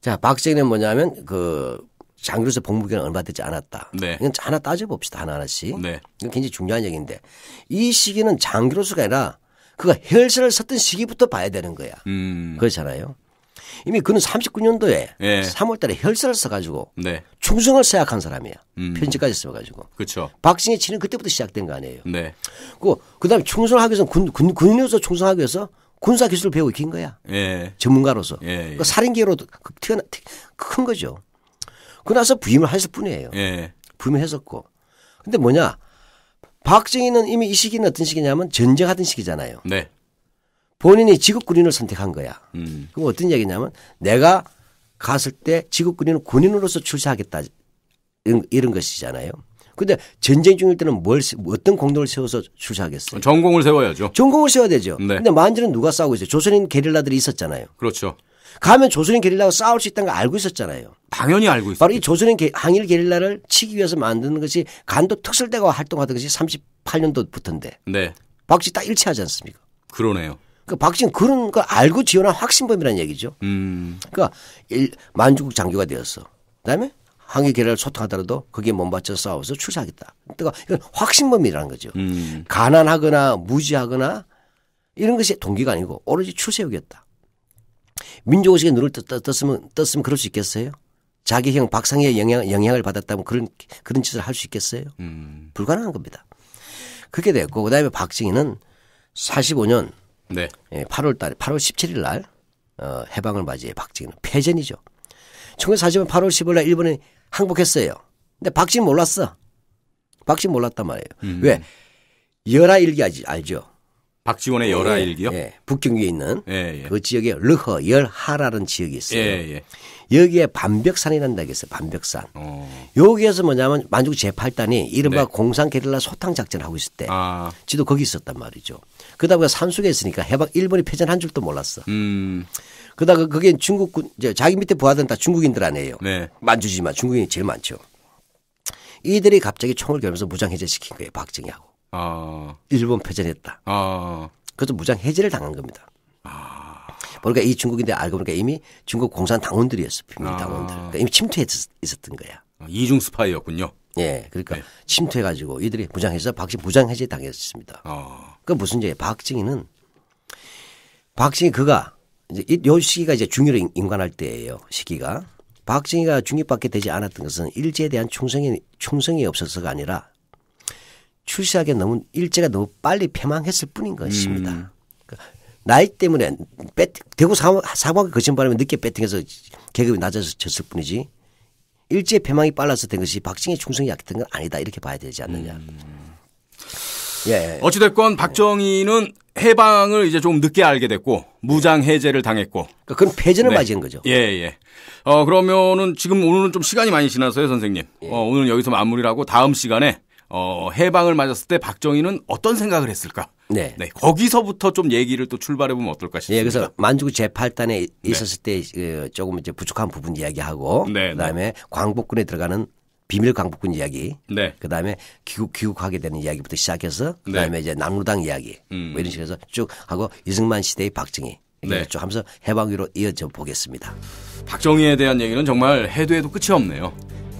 자 박정희는 뭐냐면 그 장교로서 복무기간 얼마 되지 않았다. 네. 이건 하나 따져봅시다. 하나하나씩. 네. 이건 굉장히 중요한 얘기인데 이 시기는 장교로서가 아니라 그가 혈세를 썼던 시기부터 봐야 되는 거야. 음. 그렇잖아요. 이미 그는 39년도에 예. 3월달에 혈세를 써가지고 네. 충성을 세약한 사람이야. 음. 편지까지 써가지고. 그렇죠. 박정희 치는 그때부터 시작된 거 아니에요. 네. 그 그다음에 충성하기 위해서 군, 군 군인으로서 충성하기 위해서 군사 기술을 배우고 익힌 거야. 예. 전문가로서. 예. 그 예. 살인계로 그 튀어나 큰 거죠. 그나서 부임을 했을 뿐이에요. 예. 부임을 했었고. 근데 뭐냐. 박정희는 이미 이 시기는 어떤 시기냐면 전쟁하던 시기잖아요. 네. 본인이 지업군인을 선택한 거야. 음. 그럼 어떤 얘기냐면 내가 갔을 때지업군인은 군인으로서 출세하겠다 이런, 것이잖아요. 근데 전쟁 중일 때는 뭘 어떤 공동을 세워서 출세하겠어요? 전공을 세워야죠. 전공을 세워야 되죠. 네. 근데 만지는 누가 싸우고 있어요? 조선인 게릴라들이 있었잖아요. 그렇죠. 가면 조선인 게릴라와 싸울 수 있다는 걸 알고 있었잖아요. 당연히 알고 있어요. 바로 이 조선인 게, 항일 게릴라를 치기 위해서 만드는 것이 간도 특설대가 활동하던 것이 38년도부터인데. 네. 박씨 딱 일치하지 않습니까? 그러네요. 그러니까 박씨는 그런 걸 알고 지원한 확신범이라는 얘기죠. 음. 그러니까 만주국 장교가 되었어. 그다음에 항일 게릴라를 소통하더라도 거기에 몸맞쳐 싸워서 출사하겠다. 그러니까 이건 확신범이라는 거죠. 음. 가난하거나 무지하거나 이런 것이 동기가 아니고 오로지 추세우겠다. 민족의식에 눈을 떴, 떴으면 떴으면 그럴 수 있겠어요? 자기 형 박상희의 영향, 영향을 받았다면 그런 그런 짓을 할 수 있겠어요? 음. 불가능한 겁니다. 그게 됐고 그다음에 박정희는 45년 네. 8월 예, 달 8월 17일 날 어, 해방을 맞이해 박정희는 패전이죠. 1945년 8월 10일 날 일본이 항복했어요. 근데 박정희 몰랐어. 박정희 몰랐단 말이에요. 음. 왜? 열하일기 알죠? 박지원의 열하일기요? 예, 예. 북경에 있는 예, 예, 그 지역에 르허 열하라는 지역이 있어요. 예, 예. 여기에 반벽산이라다 데가 어요 반벽산. 어. 여기에서 뭐냐면 만주 제팔단이 이른바 네. 공산 게릴라 소탕 작전을 하고 있을 때 아. 지도 거기 있었단 말이죠. 그다음에 산속에 있으니까 해방 일본이 패전한 줄도 몰랐어. 음. 그다음에 그게 중국군 이제 자기 밑에 부하들은 다 중국인들 아니에요. 네. 만주지만 중국인이 제일 많죠. 이들이 갑자기 총을 겨누면서 무장 해제시킨 거예요. 박정희하고. 아. 일본 패전했다. 아. 그래서 무장 해제를 당한 겁니다. 아. 그러니까 이 중국인들 알고 보니까 이미 중국 공산 당원들이었어 비밀 아. 당원들. 그러니까 이미 침투해 있었던 거야. 아, 이중 스파이였군요. 예, 그러니까 네. 침투해가지고 이들이 무장해서 박 씨 무장해제 당했습니다. 어. 그 무슨 이제 박정희는 박정희 그가 이제 요 시기가 이제 중요로 임관할 때예요. 시기가 박정희가 중립밖에 되지 않았던 것은 일제에 대한 충성이 충성이 없어서가 아니라 출시하기에 너무 일제가 너무 빨리 폐망했을 뿐인 것입니다. 음. 그러니까 나이 때문에 배팅, 대구 사고하기 거친 바람면 늦게 배팅해서 계급이 낮아 졌을 뿐이지 일제 폐망이 빨라서 된 것이 박정희 충성이 약했던 건 아니다 이렇게 봐야 되지 않느냐. 음. 예. 어찌됐건 예. 박정희는 해방을 이제 좀 늦게 알게 됐고 무장 해제를 당했고. 그러니까 그건 패전을 네. 맞이한 거죠. 예예. 예. 어 그러면은 지금 오늘은 좀 시간이 많이 지났어요 선생님. 예. 어, 오늘 여기서 마무리라고 다음 시간에 어, 해방을 맞았을 때 박정희는 어떤 생각을 했을까? 네. 네. 거기서부터 좀 얘기를 또 출발해 보면 어떨까 싶습니다. 네, 그래서 만주구 제8단에 있었을 네. 때 그, 조금 이제 부족한 부분 이야기하고 네, 네, 그다음에 광복군에 들어가는 비밀 광복군 이야기, 네. 그 다음에 귀국 귀국하게 되는 이야기부터 시작해서 그 다음에 네. 이제 남루당 이야기 음. 뭐 이런 식으로 해서 쭉 하고 이승만 시대의 박정희 네. 쭉 하면서 해방위로 이어져 보겠습니다. 박정희에 대한 얘기는 정말 해도 해도 끝이 없네요.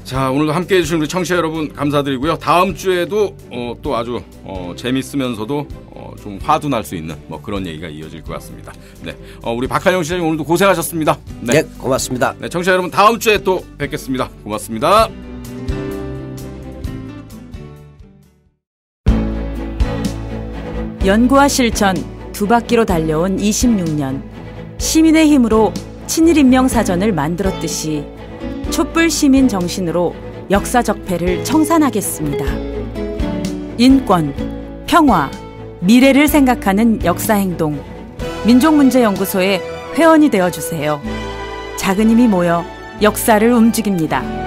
자 오늘도 함께해 주신 우리 청취자 여러분 감사드리고요. 다음 주에도 어, 또 아주 어, 재밌으면서도 어, 좀 화도 날 수 있는 뭐 그런 얘기가 이어질 것 같습니다. 네, 어, 우리 박한영 시장님 오늘도 고생하셨습니다. 네, 네 고맙습니다. 네, 청취자 여러분 다음 주에 또 뵙겠습니다. 고맙습니다. 연구와 실천 두 바퀴로 달려온 26년 시민의 힘으로 친일 인명 사전을 만들었듯이. 촛불 시민 정신으로 역사적 패를 청산하겠습니다. 인권, 평화, 미래를 생각하는 역사행동. 민족문제연구소의 회원이 되어주세요. 작은 힘이 모여 역사를 움직입니다.